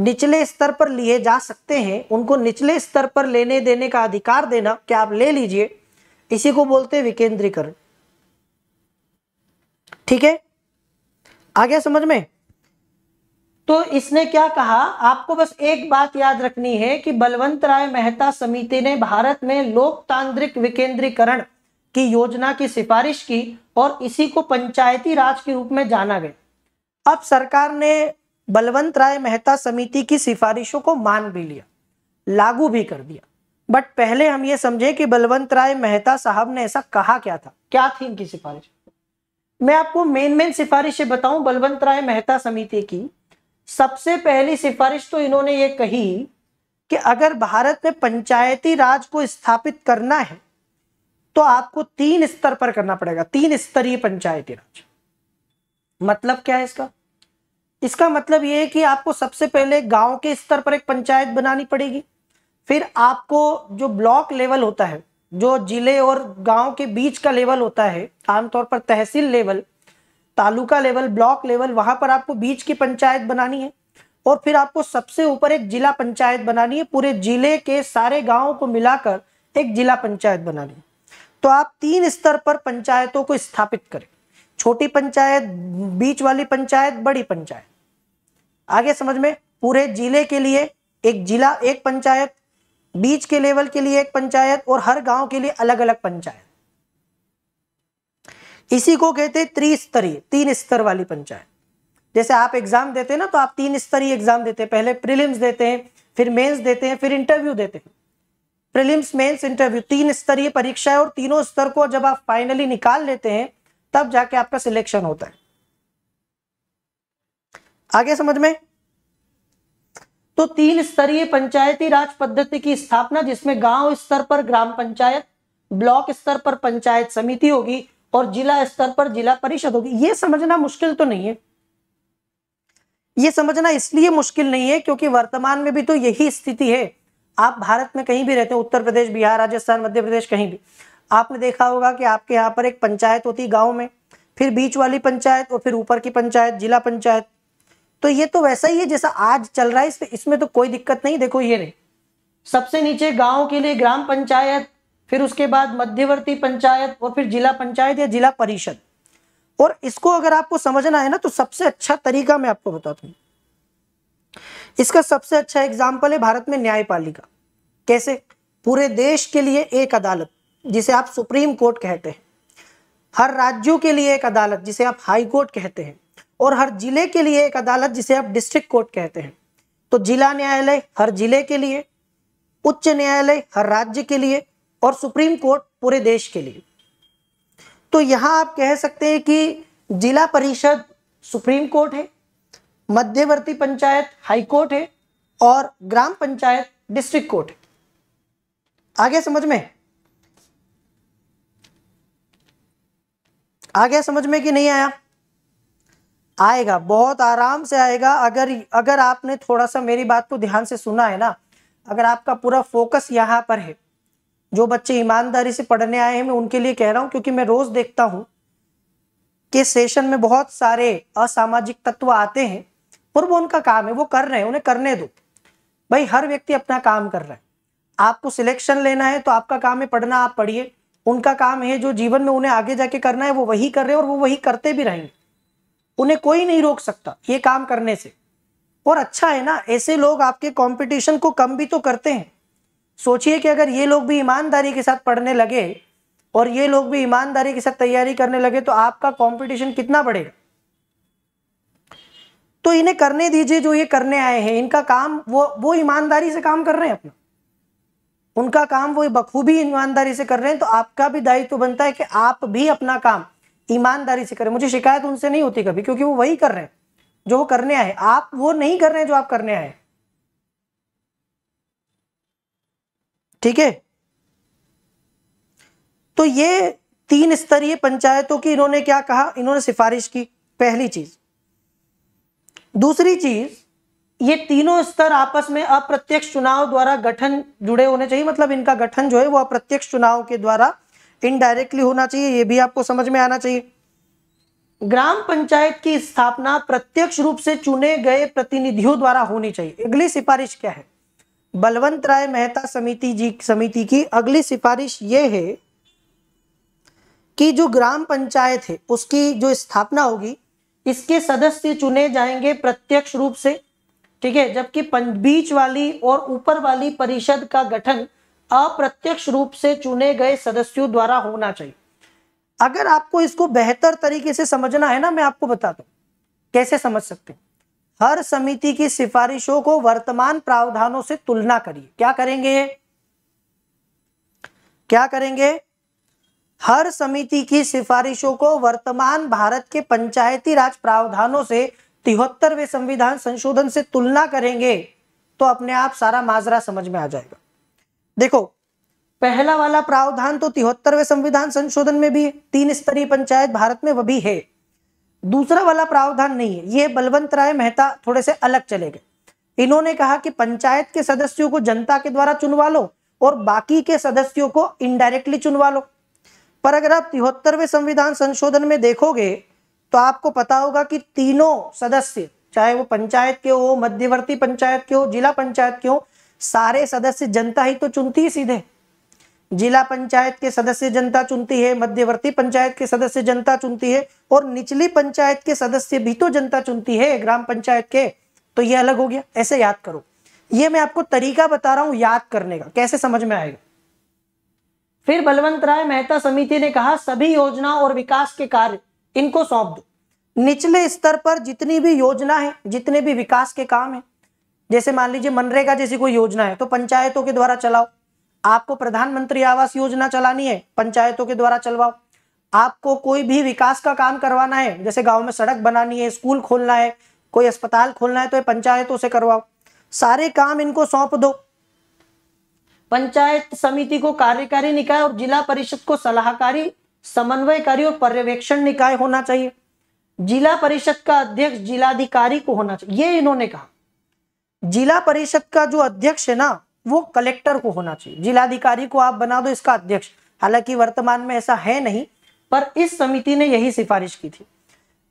निचले स्तर पर लिए जा सकते हैं उनको निचले स्तर पर लेने देने का अधिकार देना क्या आप ले लीजिए इसी को बोलते हैं विकेंद्रीकरण ठीक है आ गया समझ में तो इसने क्या कहा आपको बस एक बात याद रखनी है कि बलवंत राय मेहता समिति ने भारत में लोकतांत्रिक विकेंद्रीकरण की योजना की सिफारिश की और इसी को पंचायती राज के रूप में जाना गया अब सरकार ने बलवंत राय मेहता समिति की सिफारिशों को मान भी लिया लागू भी कर दिया बट पहले हम ये समझे कि बलवंत राय मेहता साहब ने ऐसा कहा क्या था क्या थी इनकी सिफारिश मैं आपको मेन मेन सिफारिशें बताऊं बलवंत राय मेहता समिति की सबसे पहली सिफारिश तो इन्होंने ये कही कि अगर भारत में पंचायती राज को स्थापित करना है तो आपको तीन स्तर पर करना पड़ेगा तीन स्तरीय पंचायती राज मतलब क्या है इसका इसका मतलब यह है कि आपको सबसे पहले गांव के स्तर पर एक पंचायत बनानी पड़ेगी फिर आपको जो ब्लॉक लेवल होता है जो जिले और गांव के बीच का लेवल होता है आमतौर पर tehsil level taluka level block level वहां पर आपको बीच की पंचायत बनानी है और फिर आपको सबसे ऊपर एक जिला पंचायत बनानी है पूरे जिले के सारे गाँव को मिलाकर एक जिला पंचायत बनानी है तो आप तीन स्तर पर पंचायतों को स्थापित करें छोटी पंचायत बीच वाली पंचायत बड़ी पंचायत आगे समझ में पूरे जिले के लिए एक जिला एक पंचायत बीच के लेवल के लिए एक पंचायत और हर गांव के लिए अलग अलग पंचायत इसी को कहते हैं त्रिस्तरीय तीन स्तर वाली पंचायत जैसे आप एग्जाम देते हैं ना तो आप तीन स्तरीय एग्जाम देते हैं पहले प्रीलिम्स देते हैं फिर मेंस देते हैं फिर इंटरव्यू देते हैं प्रीलिम्स मेंस इंटरव्यू तीन स्तरीय परीक्षा है और तीनों स्तर को जब आप फाइनली निकाल लेते हैं तब जाके आपका सिलेक्शन होता है आगे समझ में तो तीन स्तरीय पंचायती राज पद्धति की स्थापना जिसमें गांव स्तर पर ग्राम पंचायत ब्लॉक स्तर पर पंचायत समिति होगी और जिला स्तर पर जिला परिषद होगी ये समझना मुश्किल तो नहीं है ये समझना इसलिए मुश्किल नहीं है क्योंकि वर्तमान में भी तो यही स्थिति है आप भारत में कहीं भी रहते हो उत्तर प्रदेश बिहार राजस्थान मध्य प्रदेश कहीं भी आपने देखा होगा कि आपके यहाँ पर एक पंचायत होती गाँव में फिर बीच वाली पंचायत और फिर ऊपर की पंचायत जिला पंचायत तो ये तो वैसा ही है जैसा आज चल रहा है इसमें इसमें तो कोई दिक्कत नहीं देखो ये नहीं सबसे नीचे गाँव के लिए ग्राम पंचायत फिर उसके बाद मध्यवर्ती पंचायत और फिर जिला पंचायत या जिला परिषद और इसको अगर आपको समझना है ना तो सबसे अच्छा तरीका मैं आपको बताता हूँ इसका सबसे अच्छा एग्जाम्पल है भारत में न्यायपालिका कैसे पूरे देश के लिए एक अदालत जिसे आप सुप्रीम कोर्ट कहते हैं हर राज्यों के लिए एक अदालत जिसे आप हाई कोर्ट कहते हैं और हर जिले के लिए एक अदालत जिसे आप डिस्ट्रिक्ट कोर्ट कहते हैं तो जिला न्यायालय हर जिले के लिए उच्च न्यायालय हर राज्य के लिए और सुप्रीम कोर्ट पूरे देश के लिए तो यहाँ आप कह सकते हैं कि जिला परिषद सुप्रीम कोर्ट है मध्यवर्ती पंचायत हाई कोर्ट है और ग्राम पंचायत डिस्ट्रिक्ट कोर्ट है आ गया समझ में आ गया समझ में कि नहीं आया आएगा बहुत आराम से आएगा अगर अगर आपने थोड़ा सा मेरी बात को ध्यान से सुना है ना अगर आपका पूरा फोकस यहां पर है जो बच्चे ईमानदारी से पढ़ने आए हैं मैं उनके लिए कह रहा हूं क्योंकि मैं रोज देखता हूं कि सेशन में बहुत सारे असामाजिक तत्व आते हैं और वो उनका काम है वो कर रहे हैं उन्हें करने दो भाई हर व्यक्ति अपना काम कर रहा है आपको सिलेक्शन लेना है तो आपका काम है पढ़ना आप पढ़िए उनका काम है जो जीवन में उन्हें आगे जाके करना है वो वही कर रहे हैं और वो वही करते भी रहेंगे उन्हें कोई नहीं रोक सकता ये काम करने से और अच्छा है ना ऐसे लोग आपके कॉम्पिटिशन को कम भी तो करते हैं सोचिए कि अगर ये लोग भी ईमानदारी के साथ पढ़ने लगे और ये लोग भी ईमानदारी के साथ तैयारी करने लगे तो आपका कंपटीशन कितना बढ़ेगा तो इन्हें करने दीजिए जो ये करने आए हैं इनका काम वो वो ईमानदारी से काम कर रहे हैं अपना उनका काम वो बखूबी ईमानदारी से कर रहे हैं तो आपका भी दायित्व तो बनता है कि आप भी अपना काम ईमानदारी से करें मुझे शिकायत उनसे नहीं होती कभी क्योंकि वो वही कर रहे हैं जो वो करने आए आप वो नहीं कर रहे हैं जो आप करने आए ठीक है तो ये तीन स्तरीय पंचायतों की इन्होंने क्या कहा इन्होंने सिफारिश की पहली चीज दूसरी चीज ये तीनों स्तर आपस में अप्रत्यक्ष चुनाव द्वारा गठन जुड़े होने चाहिए मतलब इनका गठन जो है वो अप्रत्यक्ष चुनाव के द्वारा इनडायरेक्टली होना चाहिए ये भी आपको समझ में आना चाहिए ग्राम पंचायत की स्थापना प्रत्यक्ष रूप से चुने गए प्रतिनिधियों द्वारा होनी चाहिए अगली सिफारिश क्या है बलवंत राय मेहता समिति जी समिति की अगली सिफारिश ये है कि जो ग्राम पंचायत है उसकी जो स्थापना होगी इसके सदस्य चुने जाएंगे प्रत्यक्ष रूप से ठीक है जबकि बीच वाली और ऊपर वाली परिषद का गठन अप्रत्यक्ष रूप से चुने गए सदस्यों द्वारा होना चाहिए अगर आपको इसको बेहतर तरीके से समझना है ना मैं आपको बता दू कैसे समझ सकते हैं हर समिति की सिफारिशों को वर्तमान प्रावधानों से तुलना करिए क्या करेंगे क्या करेंगे हर समिति की सिफारिशों को वर्तमान भारत के पंचायती राज प्रावधानों से तिहत्तरवे संविधान संशोधन से तुलना करेंगे तो अपने आप सारा माजरा समझ में आ जाएगा देखो पहला वाला प्रावधान तो तिहत्तरवे संविधान संशोधन में भी तीन स्तरीय पंचायत भारत में वह भी है दूसरा वाला प्रावधान नहीं है ये बलवंत राय मेहता थोड़े से अलग चले गए इन्होंने कहा कि पंचायत के सदस्यों को जनता के द्वारा चुनवा लो और बाकी के सदस्यों को इनडायरेक्टली चुनवा लो पर अगर आप तिहत्तरवें संविधान संशोधन में देखोगे तो आपको पता होगा कि तीनों सदस्य चाहे वो पंचायत के हो मध्यवर्ती पंचायत के हो जिला पंचायत के हो सारे सदस्य जनता ही तो चुनती है सीधे जिला पंचायत के सदस्य जनता चुनती है मध्यवर्ती पंचायत के सदस्य जनता चुनती है और निचली पंचायत के सदस्य भी तो जनता चुनती है ग्राम पंचायत के तो ये अलग हो गया ऐसे याद करो ये मैं आपको तरीका बता रहा हूँ याद करने का कैसे समझ में आएगा फिर बलवंत राय मेहता समिति ने कहा सभी योजना और विकास के कार्य इनको सौंप दो निचले स्तर पर जितनी भी योजना है जितने भी विकास के काम है जैसे मान लीजिए मनरेगा जैसी कोई योजना है तो पंचायतों के द्वारा चलाओ आपको प्रधानमंत्री आवास योजना चलानी है पंचायतों के द्वारा चलवाओ आपको कोई भी विकास का काम करवाना है जैसे गांव में सड़क बनानी है स्कूल खोलना है कोई अस्पताल खोलना है तो ये पंचायतों से करवाओ सारे काम इनको सौंप दो पंचायत समिति को कार्यकारी निकाय और जिला परिषद को सलाहकारी समन्वयकारी और पर्यवेक्षण निकाय होना चाहिए जिला परिषद का अध्यक्ष जिलाधिकारी को होना चाहिए ये इन्होंने कहा जिला परिषद का जो अध्यक्ष है ना वो कलेक्टर को होना चाहिए जिलाधिकारी को आप बना दो इसका अध्यक्ष हालांकि वर्तमान में ऐसा है नहीं पर इस समिति ने यही सिफारिश की थी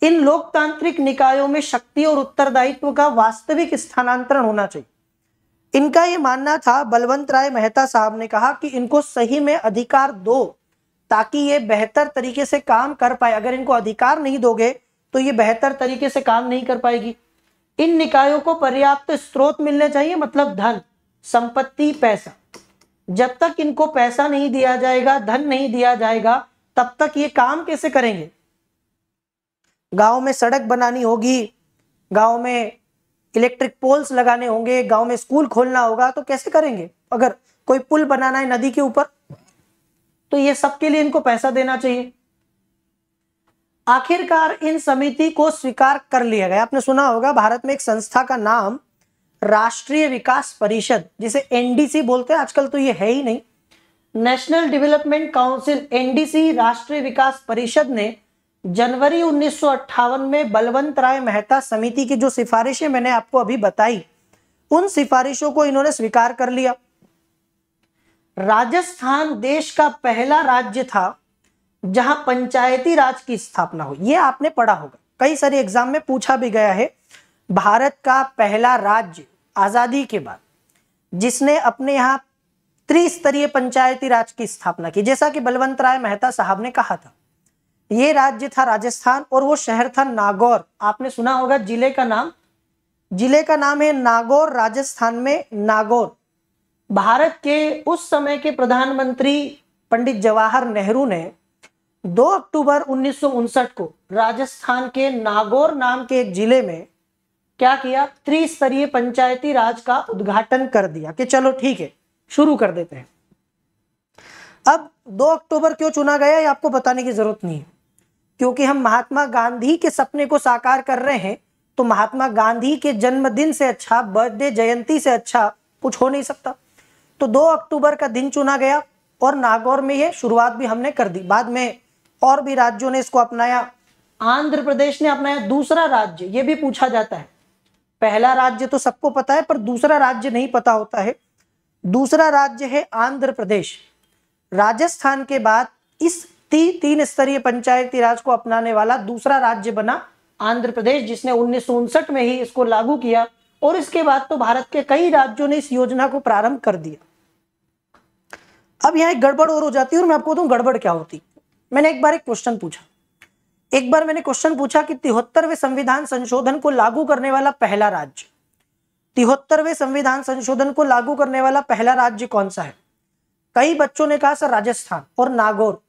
इन लोकतांत्रिक निकायों में शक्ति और उत्तरदायित्व का वास्तविक स्थानांतरण होना चाहिए इनका ये मानना था बलवंत राय मेहता साहब ने कहा कि इनको सही में अधिकार दो ताकि ये बेहतर तरीके से काम कर पाए अगर इनको अधिकार नहीं दोगे तो ये बेहतर तरीके से काम नहीं कर पाएगी इन निकायों को पर्याप्त स्रोत मिलने चाहिए मतलब धन संपत्ति पैसा जब तक इनको पैसा नहीं दिया जाएगा धन नहीं दिया जाएगा तब तक ये काम कैसे करेंगे गांव में सड़क बनानी होगी गांव में इलेक्ट्रिक पोल्स लगाने होंगे गांव में स्कूल खोलना होगा तो कैसे करेंगे अगर कोई पुल बनाना है नदी के ऊपर तो ये सबके लिए इनको पैसा देना चाहिए आखिरकार इन समिति को स्वीकार कर लिया गया आपने सुना होगा भारत में एक संस्था का नाम राष्ट्रीय विकास परिषद जिसे एनडीसी बोलते हैं आजकल तो ये है ही नहीं नेशनल डेवलपमेंट काउंसिल एनडीसी राष्ट्रीय विकास परिषद ने जनवरी उन्नीस में बलवंत राय मेहता समिति की जो सिफारिशें मैंने आपको अभी बताई उन सिफारिशों को इन्होंने स्वीकार कर लिया राजस्थान देश का पहला राज्य था जहां पंचायती राज की स्थापना हुई ये आपने पढ़ा होगा कई सारे एग्जाम में पूछा भी गया है भारत का पहला राज्य आजादी के बाद जिसने अपने यहां त्रिस्तरीय पंचायती राज की स्थापना की जैसा कि बलवंत राय मेहता साहब ने कहा था ये राज्य था राजस्थान और वो शहर था नागौर आपने सुना होगा जिले का नाम जिले का नाम है नागौर राजस्थान में नागौर भारत के उस समय के प्रधानमंत्री पंडित जवाहर नेहरू ने 2 अक्टूबर उन्नीस को राजस्थान के नागौर नाम के एक जिले में क्या किया त्रिस्तरीय पंचायती राज का उद्घाटन कर दिया कि चलो ठीक है शुरू कर देते हैं अब 2 अक्टूबर क्यों चुना गया ये आपको बताने की जरूरत नहीं है क्योंकि हम महात्मा गांधी के सपने को साकार कर रहे हैं तो महात्मा गांधी के जन्मदिन से अच्छा बर्थडे जयंती से अच्छा कुछ हो नहीं सकता तो 2 अक्टूबर का दिन चुना गया और नागौर में यह शुरुआत भी हमने कर दी बाद में और भी राज्यों ने इसको अपनाया आंध्र प्रदेश ने अपनाया दूसरा राज्य ये भी पूछा जाता है पहला राज्य तो सबको पता है पर दूसरा राज्य नहीं पता होता है दूसरा राज्य है आंध्र प्रदेश राजस्थान के बाद इस ती, तीन स्तरीय पंचायती राज को अपनाने वाला दूसरा राज्य बना आंध्र प्रदेश जिसने उन्नीस में ही इसको लागू किया और इसके बाद तो भारत के कई राज्यों ने इस योजना को प्रारंभ कर दिया अब यहां एक गड़बड़ और हो जाती है और मैं आपको बताऊं गड़बड़ क्या होती मैंने एक बार एक क्वेश्चन पूछा एक बार मैंने क्वेश्चन पूछा कि तिहत्तरवे संविधान संशोधन को लागू करने वाला पहला राज्य तिहत्तरवे संविधान संशोधन को लागू करने वाला पहला राज्य कौन सा है कई बच्चों ने कहा सर राजस्थान और नागौर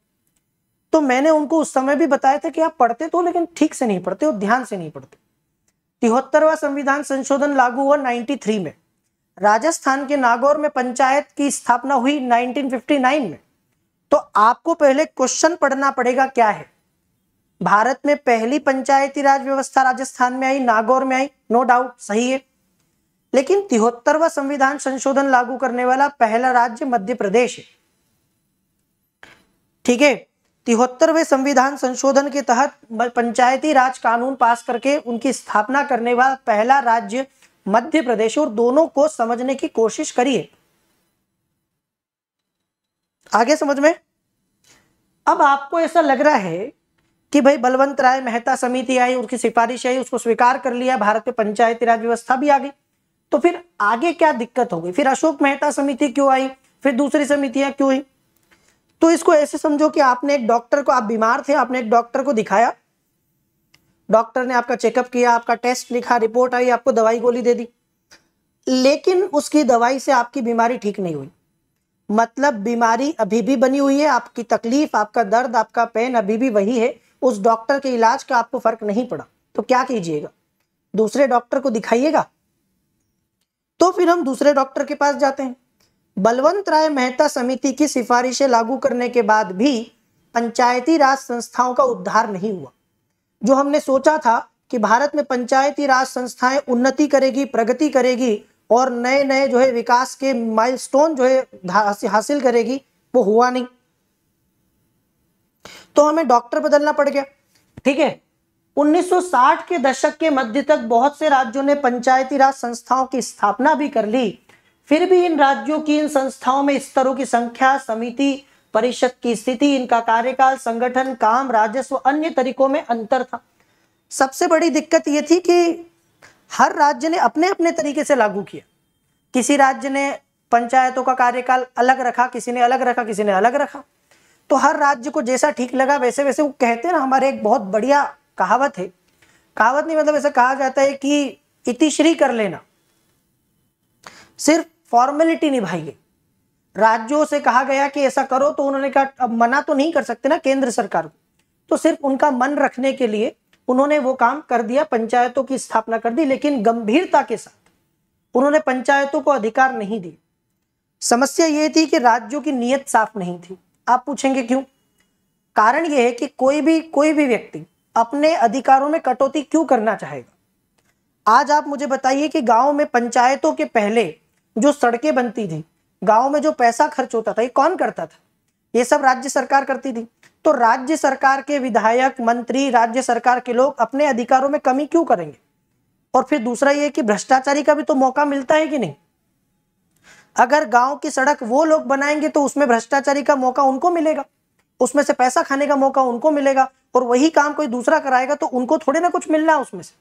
तो मैंने उनको उस समय भी बताया था कि आप पढ़ते तो लेकिन ठीक से नहीं पढ़ते और ध्यान से नहीं पढ़ते तिहत्तरवा संविधान संशोधन लागू हुआ 93 में राजस्थान के नागौर में पंचायत की स्थापना हुई 1959 में तो आपको पहले क्वेश्चन पढ़ना पड़ेगा क्या है भारत में पहली पंचायती राज व्यवस्था राजस्थान में आई नागौर में आई नो डाउट सही है लेकिन तिहत्तरवा संविधान संशोधन लागू करने वाला पहला राज्य मध्य प्रदेश है ठीक है तिहत्तरवें संविधान संशोधन के तहत पंचायती राज कानून पास करके उनकी स्थापना करने वाला पहला राज्य मध्य प्रदेश और दोनों को समझने की कोशिश करिए आगे समझ में अब आपको ऐसा लग रहा है कि भाई बलवंत राय मेहता समिति आई उनकी सिफारिश आई उसको स्वीकार कर लिया भारत में पंचायती राज व्यवस्था भी आ गई तो फिर आगे क्या दिक्कत हो गई फिर अशोक मेहता समिति क्यों आई फिर दूसरी समितियां क्यों आई तो इसको ऐसे समझो कि आपने एक डॉक्टर को आप बीमार थे आपने एक डॉक्टर को दिखाया डॉक्टर ने आपका चेकअप किया आपका टेस्ट लिखा रिपोर्ट आई आपको दवाई गोली दे दी लेकिन उसकी दवाई से आपकी बीमारी ठीक नहीं हुई मतलब बीमारी अभी भी बनी हुई है आपकी तकलीफ आपका दर्द आपका पेन अभी भी वही है उस डॉक्टर के इलाज का आपको फर्क नहीं पड़ा तो क्या कीजिएगा दूसरे डॉक्टर को दिखाइएगा तो फिर हम दूसरे डॉक्टर के पास जाते हैं बलवंत राय मेहता समिति की सिफारिशें लागू करने के बाद भी पंचायती राज संस्थाओं का उद्धार नहीं हुआ जो हमने सोचा था कि भारत में पंचायती राज संस्थाएं उन्नति करेगी प्रगति करेगी और नए नए जो है विकास के माइलस्टोन जो है हासिल करेगी वो हुआ नहीं तो हमें डॉक्टर बदलना पड़ गया ठीक है 1960 के दशक के मध्य तक बहुत से राज्यों ने पंचायती राज संस्थाओं की स्थापना भी कर ली फिर भी इन राज्यों की इन संस्थाओं में स्तरों की संख्या समिति परिषद की स्थिति इनका कार्यकाल संगठन काम राजस्व अन्य तरीकों में अंतर था सबसे बड़ी दिक्कत यह थी कि हर राज्य ने अपने अपने तरीके से लागू किया किसी राज्य ने पंचायतों का कार्यकाल अलग रखा किसी ने अलग रखा किसी ने अलग रखा तो हर राज्य को जैसा ठीक लगा वैसे वैसे वो कहते हैं ना हमारे एक बहुत बढ़िया कहावत है कहावत नहीं मतलब ऐसा कहा जाता है कि इतिश्री कर लेना सिर्फ फॉर्मेलिटी निभाइए राज्यों से कहा गया कि ऐसा करो तो उन्होंने कहा अब मना तो नहीं कर सकते ना केंद्र सरकार को तो सिर्फ उनका मन रखने के लिए उन्होंने वो काम कर दिया पंचायतों की स्थापना कर दी लेकिन गंभीरता के साथ उन्होंने पंचायतों को अधिकार नहीं दिए समस्या ये थी कि राज्यों की नीयत साफ नहीं थी आप पूछेंगे क्यों कारण यह है कि कोई भी कोई भी व्यक्ति अपने अधिकारों में कटौती क्यों करना चाहेगा आज आप मुझे बताइए कि गांव में पंचायतों के पहले जो सड़कें बनती थी गाँव में जो पैसा खर्च होता था ये कौन करता था ये सब राज्य सरकार करती थी तो राज्य सरकार के विधायक मंत्री राज्य सरकार के लोग अपने अधिकारों में कमी क्यों करेंगे और फिर दूसरा ये कि भ्रष्टाचारी का भी तो मौका मिलता है कि नहीं अगर गांव की सड़क वो लोग बनाएंगे तो उसमें भ्रष्टाचारी का मौका उनको मिलेगा उसमें से पैसा खाने का मौका उनको मिलेगा और वही काम कोई दूसरा कराएगा तो उनको थोड़े ना कुछ मिलना है उसमें से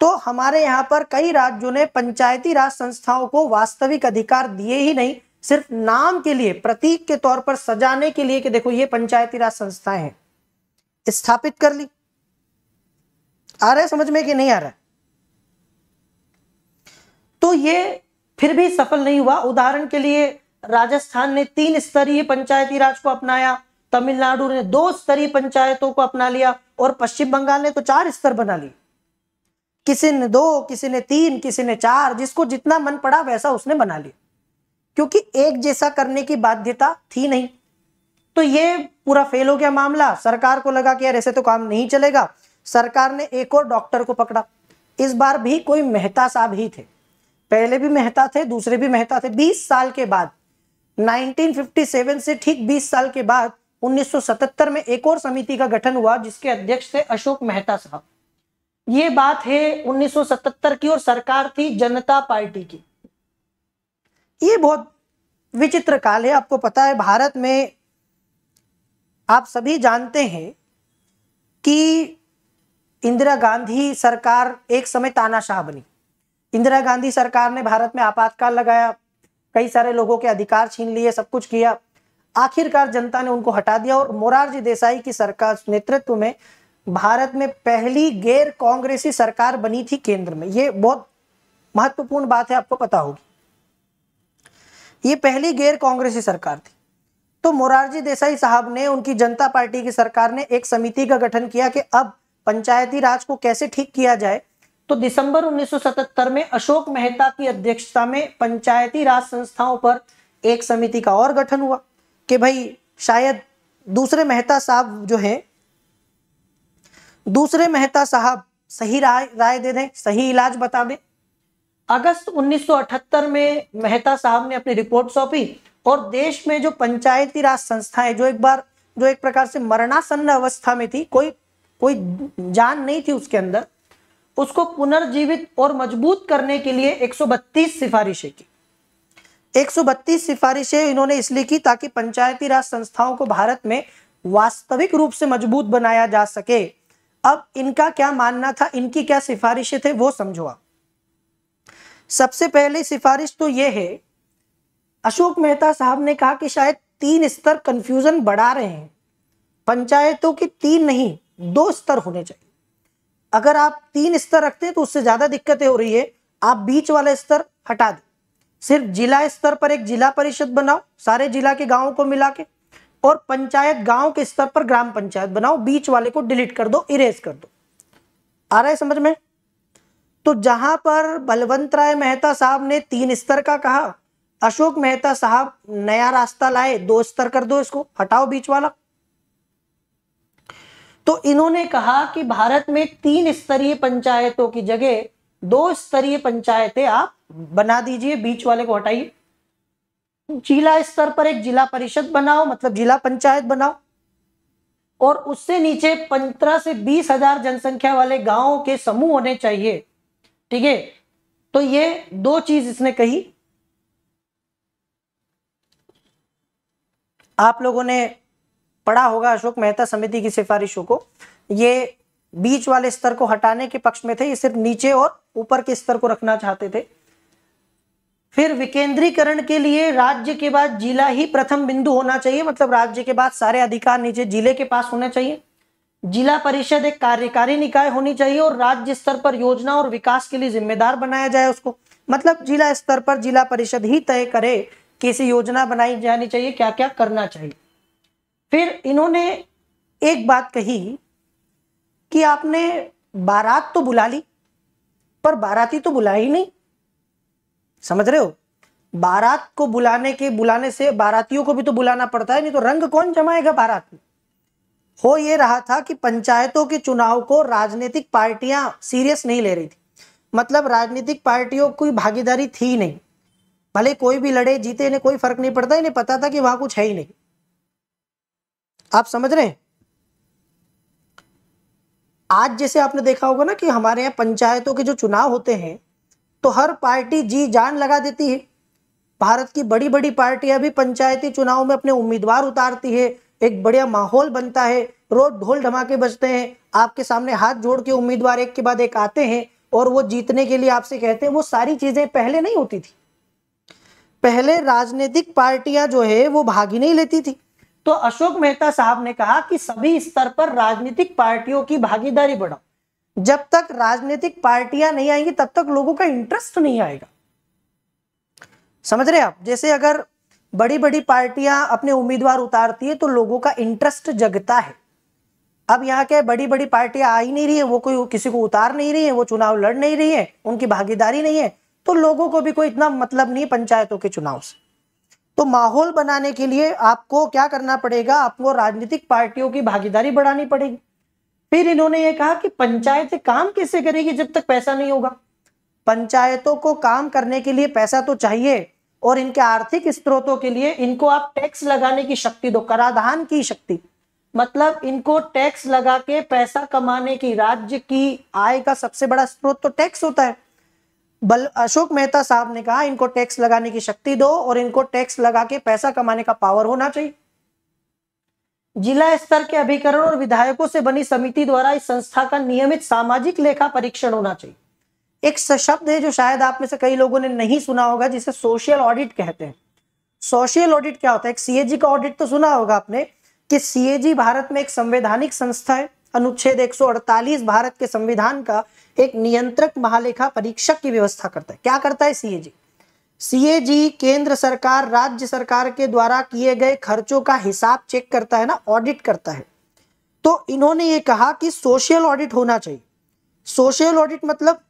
तो हमारे यहाँ पर कई राज्यों ने पंचायती राज संस्थाओं को वास्तविक अधिकार दिए ही नहीं सिर्फ नाम के लिए प्रतीक के तौर पर सजाने के लिए कि देखो ये पंचायती राज संस्थाएं हैं स्थापित कर ली आ रहा है समझ में कि नहीं आ रहा है तो ये फिर भी सफल नहीं हुआ उदाहरण के लिए राजस्थान ने तीन स्तरीय पंचायती राज को अपनाया तमिलनाडु ने दो स्तरीय पंचायतों को अपना लिया और पश्चिम बंगाल ने तो चार स्तर बना लिया किसी ने दो किसी ने तीन किसी ने चार जिसको जितना मन पड़ा वैसा उसने बना लिया क्योंकि एक जैसा करने की बाध्यता थी नहीं तो ये पूरा फेल हो गया मामला सरकार को लगा कि यार ऐसे तो काम नहीं चलेगा सरकार ने एक और डॉक्टर को पकड़ा इस बार भी कोई मेहता साहब ही थे पहले भी मेहता थे दूसरे भी मेहता थे 20 साल के बाद 1957 से ठीक 20 साल के बाद 1977 में एक और समिति का गठन हुआ जिसके अध्यक्ष थे अशोक मेहता साहब ये बात है 1977 की और सरकार थी जनता पार्टी की ये बहुत विचित्र काल है आपको पता है भारत में आप सभी जानते हैं कि इंदिरा गांधी सरकार एक समय तानाशाह बनी इंदिरा गांधी सरकार ने भारत में आपातकाल लगाया कई सारे लोगों के अधिकार छीन लिए सब कुछ किया आखिरकार जनता ने उनको हटा दिया और मोरारजी देसाई की सरकार नेतृत्व में भारत में पहली गैर कांग्रेसी सरकार बनी थी केंद्र में ये बहुत महत्वपूर्ण बात है आपको पता होगी ये पहली गैर कांग्रेसी सरकार थी तो मोरारजी देसाई साहब ने उनकी जनता पार्टी की सरकार ने एक समिति का गठन किया कि अब पंचायती राज को कैसे ठीक किया जाए तो दिसंबर 1977 में अशोक मेहता की अध्यक्षता में पंचायती राज संस्थाओं पर एक समिति का और गठन हुआ कि भाई शायद दूसरे मेहता साहब जो हैं दूसरे मेहता साहब सही राय राय दे दें सही इलाज बता दें अगस्त 1978 में मेहता साहब ने अपनी रिपोर्ट सौंपी और देश में जो पंचायती राज संस्थाएं जो एक बार जो एक प्रकार से मरणासन्न अवस्था में थी कोई कोई जान नहीं थी उसके अंदर उसको पुनर्जीवित और मजबूत करने के लिए 132 सिफारिशें की 132 सिफारिशें इन्होंने इसलिए की ताकि पंचायती राज संस्थाओं को भारत में वास्तविक रूप से मजबूत बनाया जा सके अब इनका क्या मानना था इनकी क्या सिफारिशें थे वो समझो आप सबसे पहले सिफारिश तो ये है अशोक मेहता साहब ने कहा कि शायद तीन स्तर कंफ्यूजन बढ़ा रहे हैं पंचायतों की तीन नहीं दो स्तर होने चाहिए अगर आप तीन स्तर रखते हैं तो उससे ज़्यादा दिक्कतें हो रही है आप बीच वाला स्तर हटा दें सिर्फ जिला स्तर पर एक जिला परिषद बनाओ सारे जिला के गांवों को मिला के और पंचायत गांव के स्तर पर ग्राम पंचायत बनाओ बीच वाले को डिलीट कर दो इरेज कर दो आ रहा है समझ में तो जहां पर बलवंत राय मेहता साहब ने तीन स्तर का कहा अशोक मेहता साहब नया रास्ता लाए दो स्तर कर दो इसको हटाओ बीच वाला तो इन्होंने कहा कि भारत में तीन स्तरीय पंचायतों की जगह दो स्तरीय पंचायतें आप बना दीजिए बीच वाले को हटाइए जिला स्तर पर एक जिला परिषद बनाओ मतलब जिला पंचायत बनाओ और उससे नीचे पंद्रह से बीस हजार जनसंख्या वाले गांवों के समूह होने चाहिए ठीक है तो ये दो चीज इसने कही आप लोगों ने पढ़ा होगा अशोक मेहता समिति की सिफारिशों को ये बीच वाले स्तर को हटाने के पक्ष में थे ये सिर्फ नीचे और ऊपर के स्तर को रखना चाहते थे फिर विकेंद्रीकरण के लिए राज्य के बाद जिला ही प्रथम बिंदु होना चाहिए मतलब राज्य के बाद सारे अधिकार नीचे जिले के पास होने चाहिए जिला परिषद एक कार्यकारी निकाय होनी चाहिए और राज्य स्तर पर योजना और विकास के लिए जिम्मेदार बनाया जाए उसको मतलब जिला स्तर पर जिला परिषद ही तय करे कैसी योजना बनाई जानी चाहिए क्या क्या करना चाहिए फिर इन्होंने एक बात कही कि आपने बारात तो बुला ली पर बाराती तो बुलाई नहीं समझ रहे हो बारात को बुलाने के बुलाने से बारातियों को भी तो बुलाना पड़ता है नहीं तो रंग कौन जमाएगा बारात में हो ये रहा था कि पंचायतों के चुनाव को राजनीतिक पार्टियां सीरियस नहीं ले रही थी मतलब राजनीतिक पार्टियों की भागीदारी थी नहीं भले कोई भी लड़े जीते इन्हें कोई फर्क नहीं पड़ता इन्हें पता था कि वहां कुछ है ही नहीं आप समझ रहे हैं आज जैसे आपने देखा होगा ना कि हमारे यहाँ पंचायतों के जो चुनाव होते हैं तो हर पार्टी जी जान लगा देती है भारत की बड़ी बड़ी पार्टियां भी पंचायती चुनाव में अपने उम्मीदवार उतारती है एक बढ़िया माहौल बनता है रोज ढोल ढमाके बजते हैं आपके सामने हाथ जोड़ के उम्मीदवार एक के बाद एक आते हैं और वो जीतने के लिए आपसे कहते हैं वो सारी चीजें पहले नहीं होती थी पहले राजनीतिक पार्टियां जो है वो भाग ही नहीं लेती थी तो अशोक मेहता साहब ने कहा कि सभी स्तर पर राजनीतिक पार्टियों की भागीदारी बढ़ाओ जब तक राजनीतिक पार्टियां नहीं आएंगी तब तक लोगों का इंटरेस्ट नहीं आएगा समझ रहे आप जैसे अगर बड़ी बड़ी पार्टियां अपने उम्मीदवार उतारती है तो लोगों का इंटरेस्ट जगता है अब यहाँ क्या बड़ी बड़ी पार्टियां आ ही नहीं रही है वो कोई किसी को उतार नहीं रही है वो चुनाव लड़ नहीं रही है उनकी भागीदारी नहीं है तो लोगों को भी कोई इतना मतलब नहीं पंचायतों के चुनाव से तो माहौल बनाने के लिए आपको क्या करना पड़ेगा आपको राजनीतिक पार्टियों की भागीदारी बढ़ानी पड़ेगी फिर इन्होंने ये कहा कि पंचायतें काम कैसे करेगी जब तक पैसा नहीं होगा पंचायतों को काम करने के लिए पैसा तो चाहिए और इनके आर्थिक स्रोतों के लिए इनको आप टैक्स लगाने की शक्ति दो कराधान की शक्ति मतलब इनको टैक्स लगा के पैसा कमाने की राज्य की आय का सबसे बड़ा स्रोत तो टैक्स होता है बल अशोक मेहता साहब ने कहा इनको टैक्स लगाने की शक्ति दो और इनको टैक्स लगा के पैसा कमाने का पावर होना चाहिए जिला स्तर के अभिकरण और विधायकों से बनी समिति द्वारा इस संस्था का नियमित सामाजिक लेखा परीक्षण होना चाहिए एक शब्द है जो शायद आप में से कई लोगों ने नहीं सुना होगा जिसे सोशल ऑडिट कहते हैं सोशल ऑडिट क्या होता है एक सीएजी का ऑडिट तो सुना होगा आपने कि सीएजी भारत में एक संवैधानिक संस्था है अनुच्छेद 148 भारत के संविधान का एक नियंत्रक महालेखा परीक्षक की व्यवस्था करता है क्या करता है सीएजी सीएजी केंद्र सरकार राज्य सरकार के द्वारा किए गए खर्चों का हिसाब चेक करता है ना ऑडिट करता है तो इन्होंने ये कहा कि सोशल ऑडिट होना चाहिए सोशल ऑडिट मतलब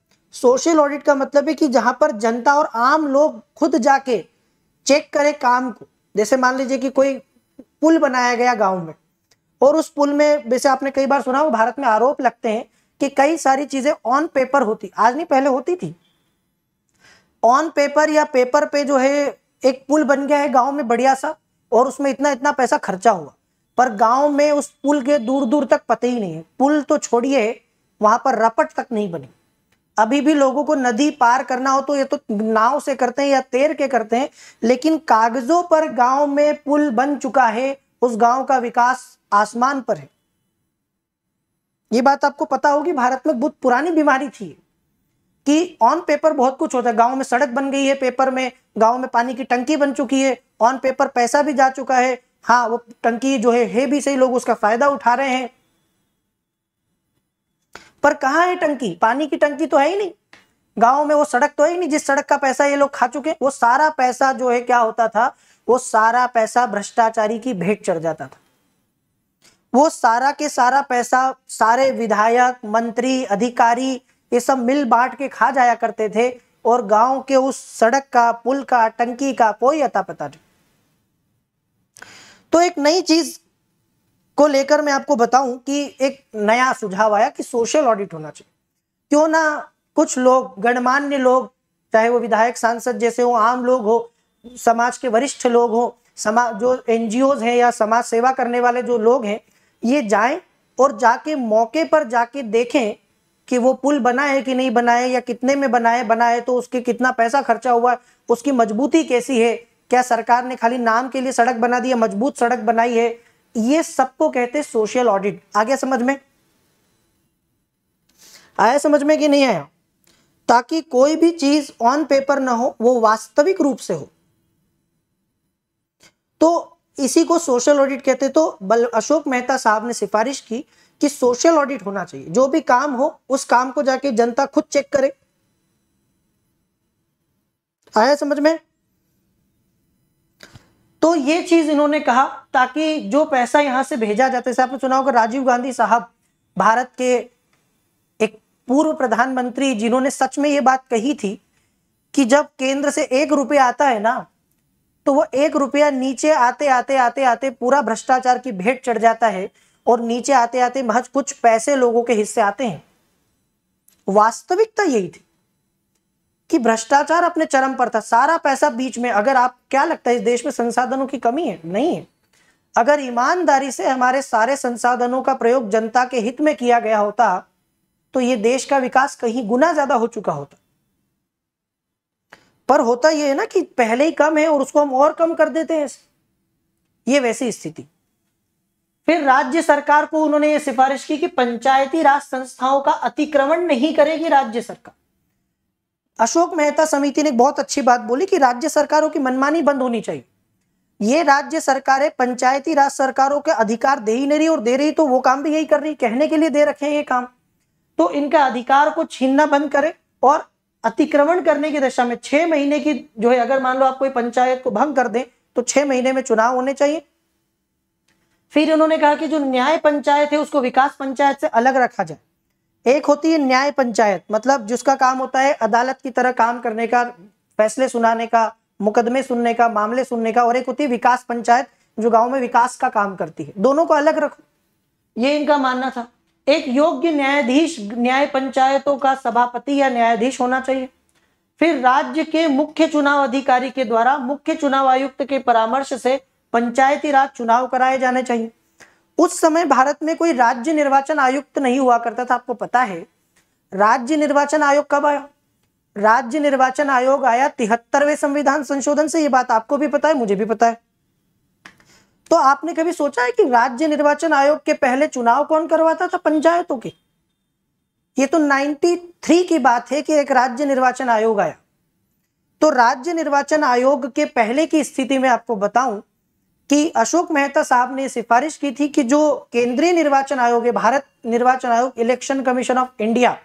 सोशल ऑडिट का मतलब है कि जहां पर जनता और आम लोग खुद जाके चेक करें काम को जैसे मान लीजिए कि कोई पुल बनाया गया गांव में और उस पुल में जैसे आपने कई बार सुना हो भारत में आरोप लगते हैं कि कई सारी चीजें ऑन पेपर होती आज नहीं पहले होती थी ऑन पेपर या पेपर पे जो है एक पुल बन गया है गांव में बढ़िया सा और उसमें इतना इतना पैसा खर्चा हुआ पर गांव में उस पुल के दूर दूर तक पते ही नहीं है पुल तो छोड़िए वहां पर रपट तक नहीं बनी अभी भी लोगों को नदी पार करना हो तो ये तो नाव से करते हैं या तैर के करते हैं लेकिन कागजों पर गांव में पुल बन चुका है उस गांव का विकास आसमान पर है ये बात आपको पता होगी भारत में बहुत पुरानी बीमारी थी कि ऑन पेपर बहुत कुछ होता है गांव में सड़क बन गई है पेपर में गांव में पानी की टंकी बन चुकी है ऑन पेपर पैसा भी जा चुका है हाँ वो टंकी जो है है भी सही लोग उसका फायदा उठा रहे हैं पर कहा है टंकी पानी की टंकी तो है ही नहीं गांव में वो सड़क तो है ही नहीं जिस सड़क का पैसा ये लोग खा चुके वो सारा पैसा जो है क्या होता था वो सारा पैसा भ्रष्टाचारी की भेंट चढ़ जाता था वो सारा के सारा पैसा सारे विधायक मंत्री अधिकारी ये सब मिल बांट के खा जाया करते थे और गांव के उस सड़क का पुल का टंकी का कोई अता पता नहीं तो एक नई चीज को लेकर मैं आपको बताऊं कि एक नया सुझाव आया कि सोशल ऑडिट होना चाहिए क्यों ना कुछ लोग गणमान्य लोग चाहे वो विधायक सांसद जैसे हो आम लोग हो समाज के वरिष्ठ लोग हो समाज जो एनजीओ हैं या समाज सेवा करने वाले जो लोग हैं ये जाएं और जाके मौके पर जाके देखें कि वो पुल बना है कि नहीं बना है या कितने में बना है बना है तो उसके कितना पैसा खर्चा हुआ है उसकी मजबूती कैसी है क्या सरकार ने खाली नाम के लिए सड़क बना दी है मजबूत सड़क बनाई है ये सबको कहते हैं सोशल ऑडिट आ गया समझ में आया समझ में कि नहीं आया ताकि कोई भी चीज ऑन पेपर ना हो वो वास्तविक रूप से हो तो इसी को सोशल ऑडिट कहते तो बल अशोक मेहता साहब ने सिफारिश की कि सोशल ऑडिट होना चाहिए जो भी काम हो उस काम को जाके जनता खुद चेक करे आया समझ में तो ये चीज इन्होंने कहा ताकि जो पैसा यहां से भेजा जाता है आपने सुना होगा राजीव गांधी साहब भारत के एक पूर्व प्रधानमंत्री जिन्होंने सच में ये बात कही थी कि जब केंद्र से एक रुपया आता है ना तो वो एक रुपया नीचे आते आते आते आते पूरा भ्रष्टाचार की भेंट चढ़ जाता है और नीचे आते आते महज कुछ पैसे लोगों के हिस्से आते हैं वास्तविकता यही थी कि भ्रष्टाचार अपने चरम पर था सारा पैसा बीच में अगर आप क्या लगता है इस देश में संसाधनों की कमी है नहीं है अगर ईमानदारी से हमारे सारे संसाधनों का प्रयोग जनता के हित में किया गया होता तो ये देश का विकास कहीं गुना ज्यादा हो चुका होता पर होता यह है ना कि पहले ही कम है और उसको हम और कम कर देते हैं ये वैसी स्थिति फिर राज्य सरकार को उन्होंने ये सिफारिश की कि पंचायती राज संस्थाओं का अतिक्रमण नहीं करेगी राज्य सरकार अशोक मेहता समिति ने बहुत अच्छी बात बोली कि राज्य सरकारों की मनमानी बंद होनी चाहिए ये राज्य सरकारें पंचायती राज सरकारों के अधिकार दे ही नहीं रही और दे रही तो वो काम भी यही कर रही कहने के लिए दे रखे हैं ये काम तो इनका अधिकार को छीनना बंद करें और अतिक्रमण करने की दिशा में छह महीने की जो है अगर मान लो आप कोई पंचायत को भंग कर दें तो छह महीने में चुनाव होने चाहिए फिर उन्होंने कहा कि जो न्याय पंचायत है उसको विकास पंचायत से अलग रखा जाए एक होती है न्याय पंचायत मतलब जिसका काम होता है अदालत की तरह काम करने का फैसले सुनाने का मुकदमे सुनने का मामले सुनने का और एक होती है विकास पंचायत जो गांव में विकास का काम करती है दोनों को अलग रखो ये इनका मानना था एक योग्य न्यायाधीश न्याय पंचायतों का सभापति या न्यायाधीश होना चाहिए फिर राज्य के मुख्य चुनाव अधिकारी के द्वारा मुख्य चुनाव आयुक्त के परामर्श से पंचायती राज चुनाव कराए जाने चाहिए उस समय भारत में कोई राज्य निर्वाचन आयुक्त नहीं हुआ करता था आपको पता है राज्य निर्वाचन आयोग कब आया राज्य निर्वाचन आयोग आया तिहत्तरवे संविधान संशोधन से ये बात आपको भी पता है मुझे भी पता है तो आपने कभी सोचा है कि राज्य निर्वाचन आयोग के पहले चुनाव कौन करवाता था पंचायतों के ये तो 93 की बात है कि एक राज्य निर्वाचन आयोग आया तो राज्य निर्वाचन आयोग के पहले की स्थिति में आपको बताऊं कि अशोक मेहता साहब ने सिफारिश की थी कि जो केंद्रीय निर्वाचन आयोग है भारत निर्वाचन आयोग इलेक्शन कमीशन ऑफ इंडिया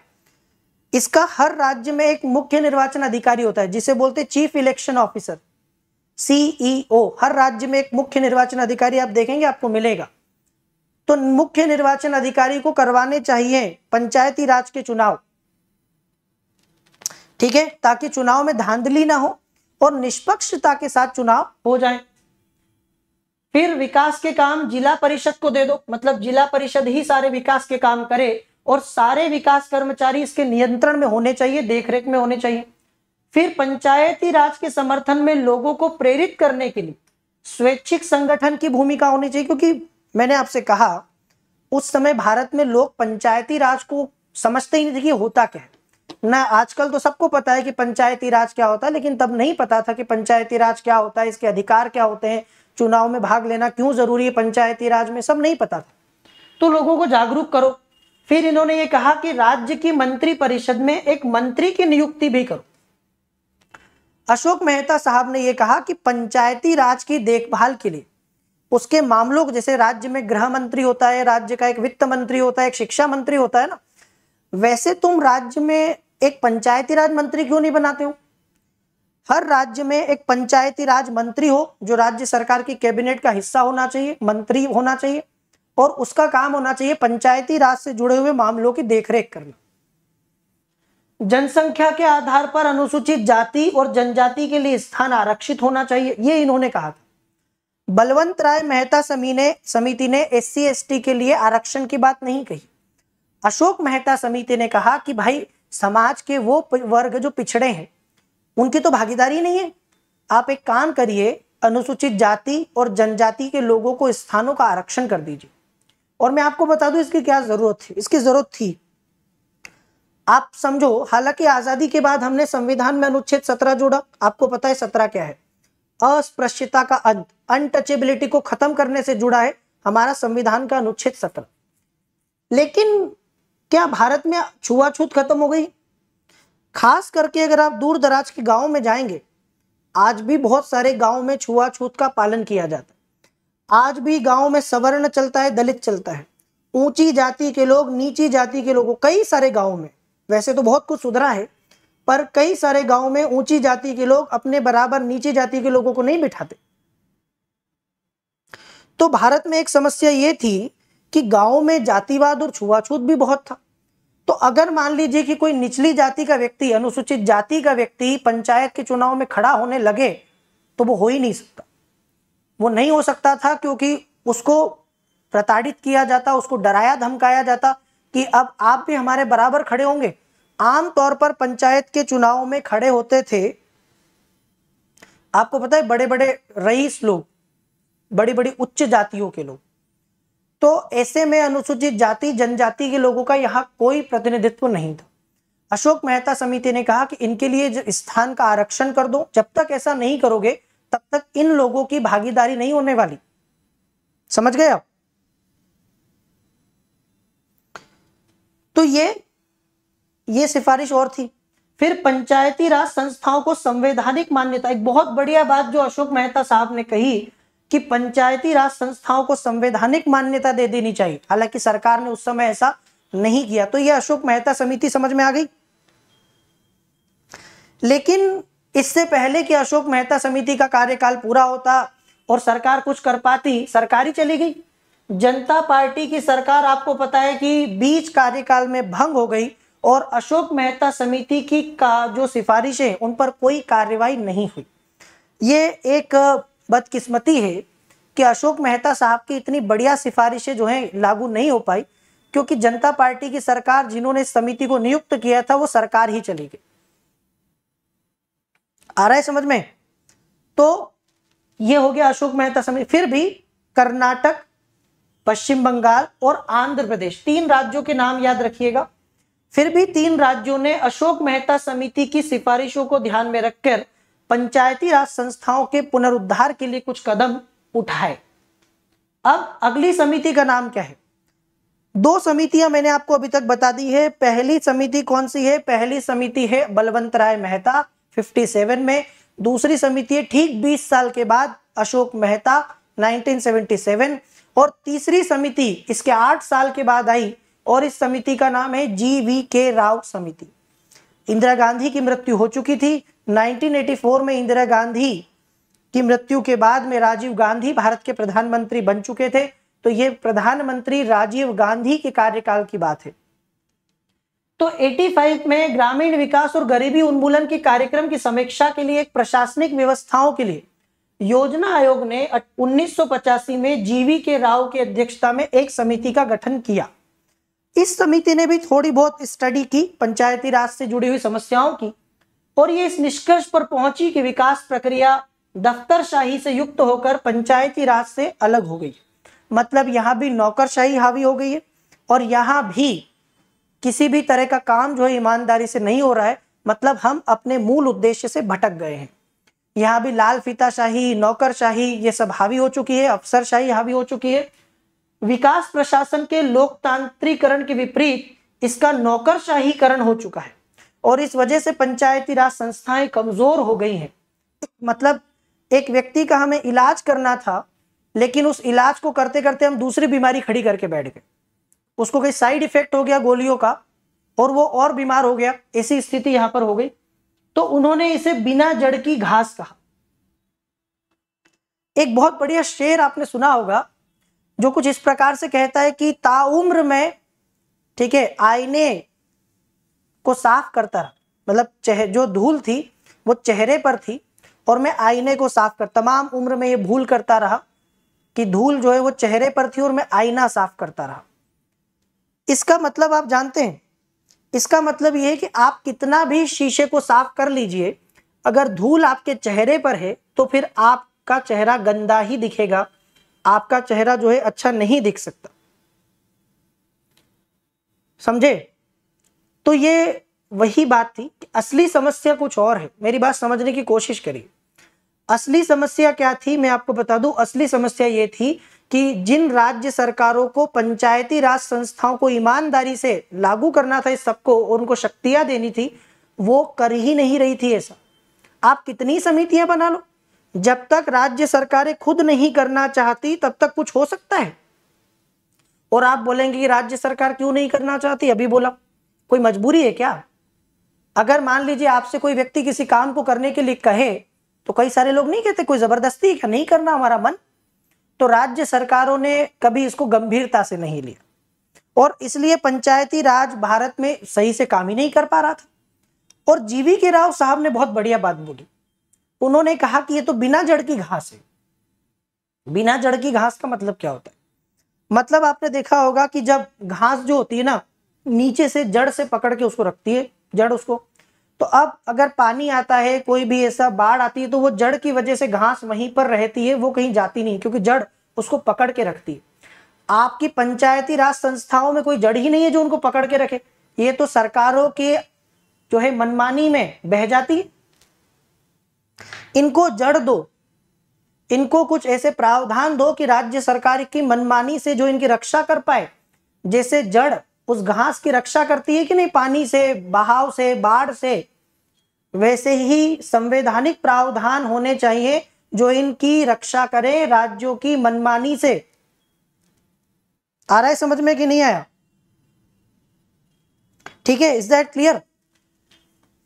इसका हर राज्य में एक मुख्य निर्वाचन अधिकारी होता है जिसे बोलते chief election officer CEO e हर राज्य में एक मुख्य निर्वाचन अधिकारी आप देखेंगे आपको मिलेगा तो मुख्य निर्वाचन अधिकारी को करवाने चाहिए पंचायती राज के चुनाव ठीक है ताकि चुनाव में धांधली ना हो और निष्पक्षता के साथ चुनाव हो जाए फिर विकास के काम जिला परिषद को दे दो मतलब जिला परिषद ही सारे विकास के काम करे और सारे विकास कर्मचारी इसके नियंत्रण में होने चाहिए देखरेख में होने चाहिए फिर पंचायती राज के समर्थन में लोगों को प्रेरित करने के लिए स्वैच्छिक संगठन की भूमिका होनी चाहिए क्योंकि मैंने आपसे कहा उस समय भारत में लोग पंचायती राज को समझते ही नहीं थे कि होता क्या है ना आजकल तो सबको पता है कि पंचायती राज क्या होता है लेकिन तब नहीं पता था कि पंचायती राज क्या होता है इसके अधिकार क्या होते हैं चुनाव में भाग लेना क्यों जरूरी है पंचायती राज में सब नहीं पता था तो लोगों को जागरूक करो फिर इन्होंने ये कहा कि राज्य की मंत्री परिषद में एक मंत्री की नियुक्ति भी करो अशोक मेहता साहब ने यह कहा कि पंचायती राज की देखभाल के लिए उसके मामलों जैसे राज्य में गृह मंत्री होता है राज्य का एक वित्त मंत्री होता है एक शिक्षा मंत्री होता है ना वैसे तुम राज्य में एक पंचायती राज मंत्री क्यों नहीं बनाते हो हर राज्य में एक पंचायती राज मंत्री हो जो राज्य सरकार की कैबिनेट का हिस्सा होना चाहिए मंत्री होना चाहिए और उसका काम होना चाहिए पंचायती राज से जुड़े हुए मामलों की देखरेख करना जनसंख्या के आधार पर अनुसूचित जाति और जनजाति के लिए स्थान आरक्षित होना चाहिए ये इन्होंने कहा था बलवंत राय मेहता समीने समिति ने एस सी के लिए आरक्षण की बात नहीं कही अशोक मेहता समिति ने कहा कि भाई समाज के वो वर्ग जो पिछड़े हैं उनकी तो भागीदारी नहीं है आप एक काम करिए अनुसूचित जाति और जनजाति के लोगों को स्थानों का आरक्षण कर दीजिए और मैं आपको बता दूं इसकी क्या जरूरत थी इसकी जरूरत थी आप समझो हालांकि आजादी के बाद हमने संविधान में अनुच्छेद सत्रह जोड़ा आपको पता है सत्रह क्या है अस्पृश्यता का अंत अनटचेबिलिटी को खत्म करने से जुड़ा है हमारा संविधान का अनुच्छेद सत्रह लेकिन क्या भारत में छुआछूत खत्म हो गई खास करके अगर आप दूर दराज के गाँव में जाएंगे आज भी बहुत सारे गाँव में छुआछूत का पालन किया जाता है आज भी गाँव में सवर्ण चलता है दलित चलता है ऊंची जाति के लोग नीची जाति के लोगों कई सारे गाँव में वैसे तो बहुत कुछ सुधरा है पर कई सारे गाँव में ऊंची जाति के लोग अपने बराबर नीचे जाति के लोगों को नहीं बिठाते तो भारत में एक समस्या ये थी कि गाँव में जातिवाद और छुआछूत भी बहुत था तो अगर मान लीजिए कि कोई निचली जाति का व्यक्ति अनुसूचित जाति का व्यक्ति पंचायत के चुनाव में खड़ा होने लगे तो वो हो ही नहीं सकता वो नहीं हो सकता था क्योंकि उसको प्रताड़ित किया जाता उसको डराया धमकाया जाता कि अब आप भी हमारे बराबर खड़े होंगे आमतौर पर पंचायत के चुनाव में खड़े होते थे आपको पता है बड़े बड़े रईस लोग बड़ी बड़ी उच्च जातियों के लोग तो ऐसे में अनुसूचित जाति जनजाति के लोगों का यहाँ कोई प्रतिनिधित्व नहीं था अशोक मेहता समिति ने कहा कि इनके लिए स्थान का आरक्षण कर दो जब तक ऐसा नहीं करोगे तब तक इन लोगों की भागीदारी नहीं होने वाली समझ गए आप तो ये ये सिफारिश और थी फिर पंचायती राज संस्थाओं को संवैधानिक मान्यता एक बहुत बढ़िया बात जो अशोक मेहता साहब ने कही कि पंचायती राज संस्थाओं को संवैधानिक मान्यता दे देनी चाहिए हालांकि सरकार ने उस समय ऐसा नहीं किया तो यह अशोक मेहता समिति समझ में आ गई लेकिन इससे पहले कि अशोक मेहता समिति का कार्यकाल पूरा होता और सरकार कुछ कर पाती सरकारी चली गई जनता पार्टी की सरकार आपको पता है कि बीच कार्यकाल में भंग हो गई और अशोक मेहता समिति की का जो सिफारिशें उन पर कोई कार्रवाई नहीं हुई ये एक बदकिस्मती है कि अशोक मेहता साहब की इतनी बढ़िया सिफारिशें जो हैं लागू नहीं हो पाई क्योंकि जनता पार्टी की सरकार जिन्होंने समिति को नियुक्त किया था वो सरकार ही चली गई आ रहा है समझ में तो ये हो गया अशोक मेहता समिति फिर भी कर्नाटक पश्चिम बंगाल और आंध्र प्रदेश तीन राज्यों के नाम याद रखिएगा फिर भी तीन राज्यों ने अशोक मेहता समिति की सिफारिशों को ध्यान में रखकर पंचायती राज संस्थाओं के पुनरुद्धार के लिए कुछ कदम उठाए अब अगली समिति का नाम क्या है दो समितियां मैंने आपको अभी तक बता दी है पहली समिति कौन सी है पहली समिति है बलवंत राय मेहता 57 में दूसरी समिति है ठीक 20 साल के बाद अशोक मेहता 1977 और तीसरी समिति इसके आठ साल के बाद आई और इस समिति का नाम है जी वी के राव समिति इंदिरा गांधी की मृत्यु हो चुकी थी 1984 में इंदिरा गांधी की मृत्यु के बाद में राजीव गांधी भारत के प्रधानमंत्री बन चुके थे तो ये प्रधानमंत्री राजीव गांधी के कार्यकाल की बात है तो 85 में ग्रामीण विकास और गरीबी उन्मूलन के कार्यक्रम की समीक्षा के लिए एक प्रशासनिक व्यवस्थाओं के लिए योजना आयोग ने उन्नीस में जीवी के राव की अध्यक्षता में एक समिति का गठन किया इस समिति ने भी थोड़ी बहुत स्टडी की पंचायती राज से जुड़ी हुई समस्याओं की और ये इस निष्कर्ष पर पहुंची कि विकास प्रक्रिया दफ्तरशाही से युक्त होकर पंचायती राज से अलग हो गई मतलब यहाँ भी नौकरशाही हावी हो गई है और यहाँ भी किसी भी तरह का काम जो है ईमानदारी से नहीं हो रहा है मतलब हम अपने मूल उद्देश्य से भटक गए हैं यहाँ भी लाल फिताशाही नौकरशाही ये सब हावी हो चुकी है अफसरशाही हावी हो चुकी है विकास प्रशासन के लोकतांत्रिकरण के विपरीत इसका नौकरशाहीकरण हो चुका है और इस वजह से पंचायती राज संस्थाएं कमज़ोर हो गई हैं मतलब एक व्यक्ति का हमें इलाज करना था लेकिन उस इलाज को करते करते हम दूसरी बीमारी खड़ी करके बैठ गए उसको कोई साइड इफेक्ट हो गया गोलियों का और वो और बीमार हो गया ऐसी स्थिति यहां पर हो गई तो उन्होंने इसे बिना जड़ की घास कहा एक बहुत बढ़िया शेर आपने सुना होगा जो कुछ इस प्रकार से कहता है कि ताउम्र में ठीक है आईने को साफ करता रहा मतलब चेहरे जो धूल थी वो चेहरे पर थी और मैं आईने को साफ कर तमाम उम्र में ये भूल करता रहा कि धूल जो है वो चेहरे पर थी और मैं आईना साफ करता रहा इसका मतलब आप जानते हैं इसका मतलब ये है कि आप कितना भी शीशे को साफ कर लीजिए अगर धूल आपके चेहरे पर है तो फिर आपका चेहरा गंदा ही दिखेगा आपका चेहरा जो है अच्छा नहीं दिख सकता समझे तो ये वही बात थी कि असली समस्या कुछ और है मेरी बात समझने की कोशिश करिए असली समस्या क्या थी मैं आपको बता दूं असली समस्या ये थी कि जिन राज्य सरकारों को पंचायती राज संस्थाओं को ईमानदारी से लागू करना था इस सबको और उनको शक्तियां देनी थी वो कर ही नहीं रही थी ऐसा आप कितनी समितियां बना लो जब तक राज्य सरकारें खुद नहीं करना चाहती तब तक कुछ हो सकता है और आप बोलेंगे कि राज्य सरकार क्यों नहीं करना चाहती अभी बोला कोई मजबूरी है क्या अगर मान लीजिए आपसे कोई व्यक्ति किसी काम को करने के लिए कहे तो कई सारे लोग नहीं कहते कोई जबरदस्ती क्या नहीं करना हमारा मन तो राज्य सरकारों ने कभी इसको गंभीरता से नहीं लिया और इसलिए पंचायती राज भारत में सही से काम ही नहीं कर पा रहा था और जीवी के राव साहब ने बहुत बढ़िया बात बोली उन्होंने कहा कि ये तो बिना जड़ की घास है बिना जड़ की घास का मतलब क्या होता है मतलब आपने देखा होगा कि जब घास जो होती है ना नीचे से जड़ से पकड़ के उसको रखती है जड़ उसको तो अब अगर पानी आता है कोई भी ऐसा बाढ़ आती है तो वो जड़ की वजह से घास वहीं पर रहती है वो कहीं जाती नहीं क्योंकि जड़ उसको पकड़ के रखती है आपकी पंचायती राज संस्थाओं में कोई जड़ ही नहीं है जो उनको पकड़ के रखे ये तो सरकारों के जो है मनमानी में बह जाती है इनको जड़ दो इनको कुछ ऐसे प्रावधान दो कि राज्य सरकार की मनमानी से जो इनकी रक्षा कर पाए जैसे जड़ उस घास की रक्षा करती है कि नहीं पानी से बहाव से बाढ़ से वैसे ही संवैधानिक प्रावधान होने चाहिए जो इनकी रक्षा करें राज्यों की मनमानी से आ रहा है समझ में कि नहीं आया ठीक है इज दैट क्लियर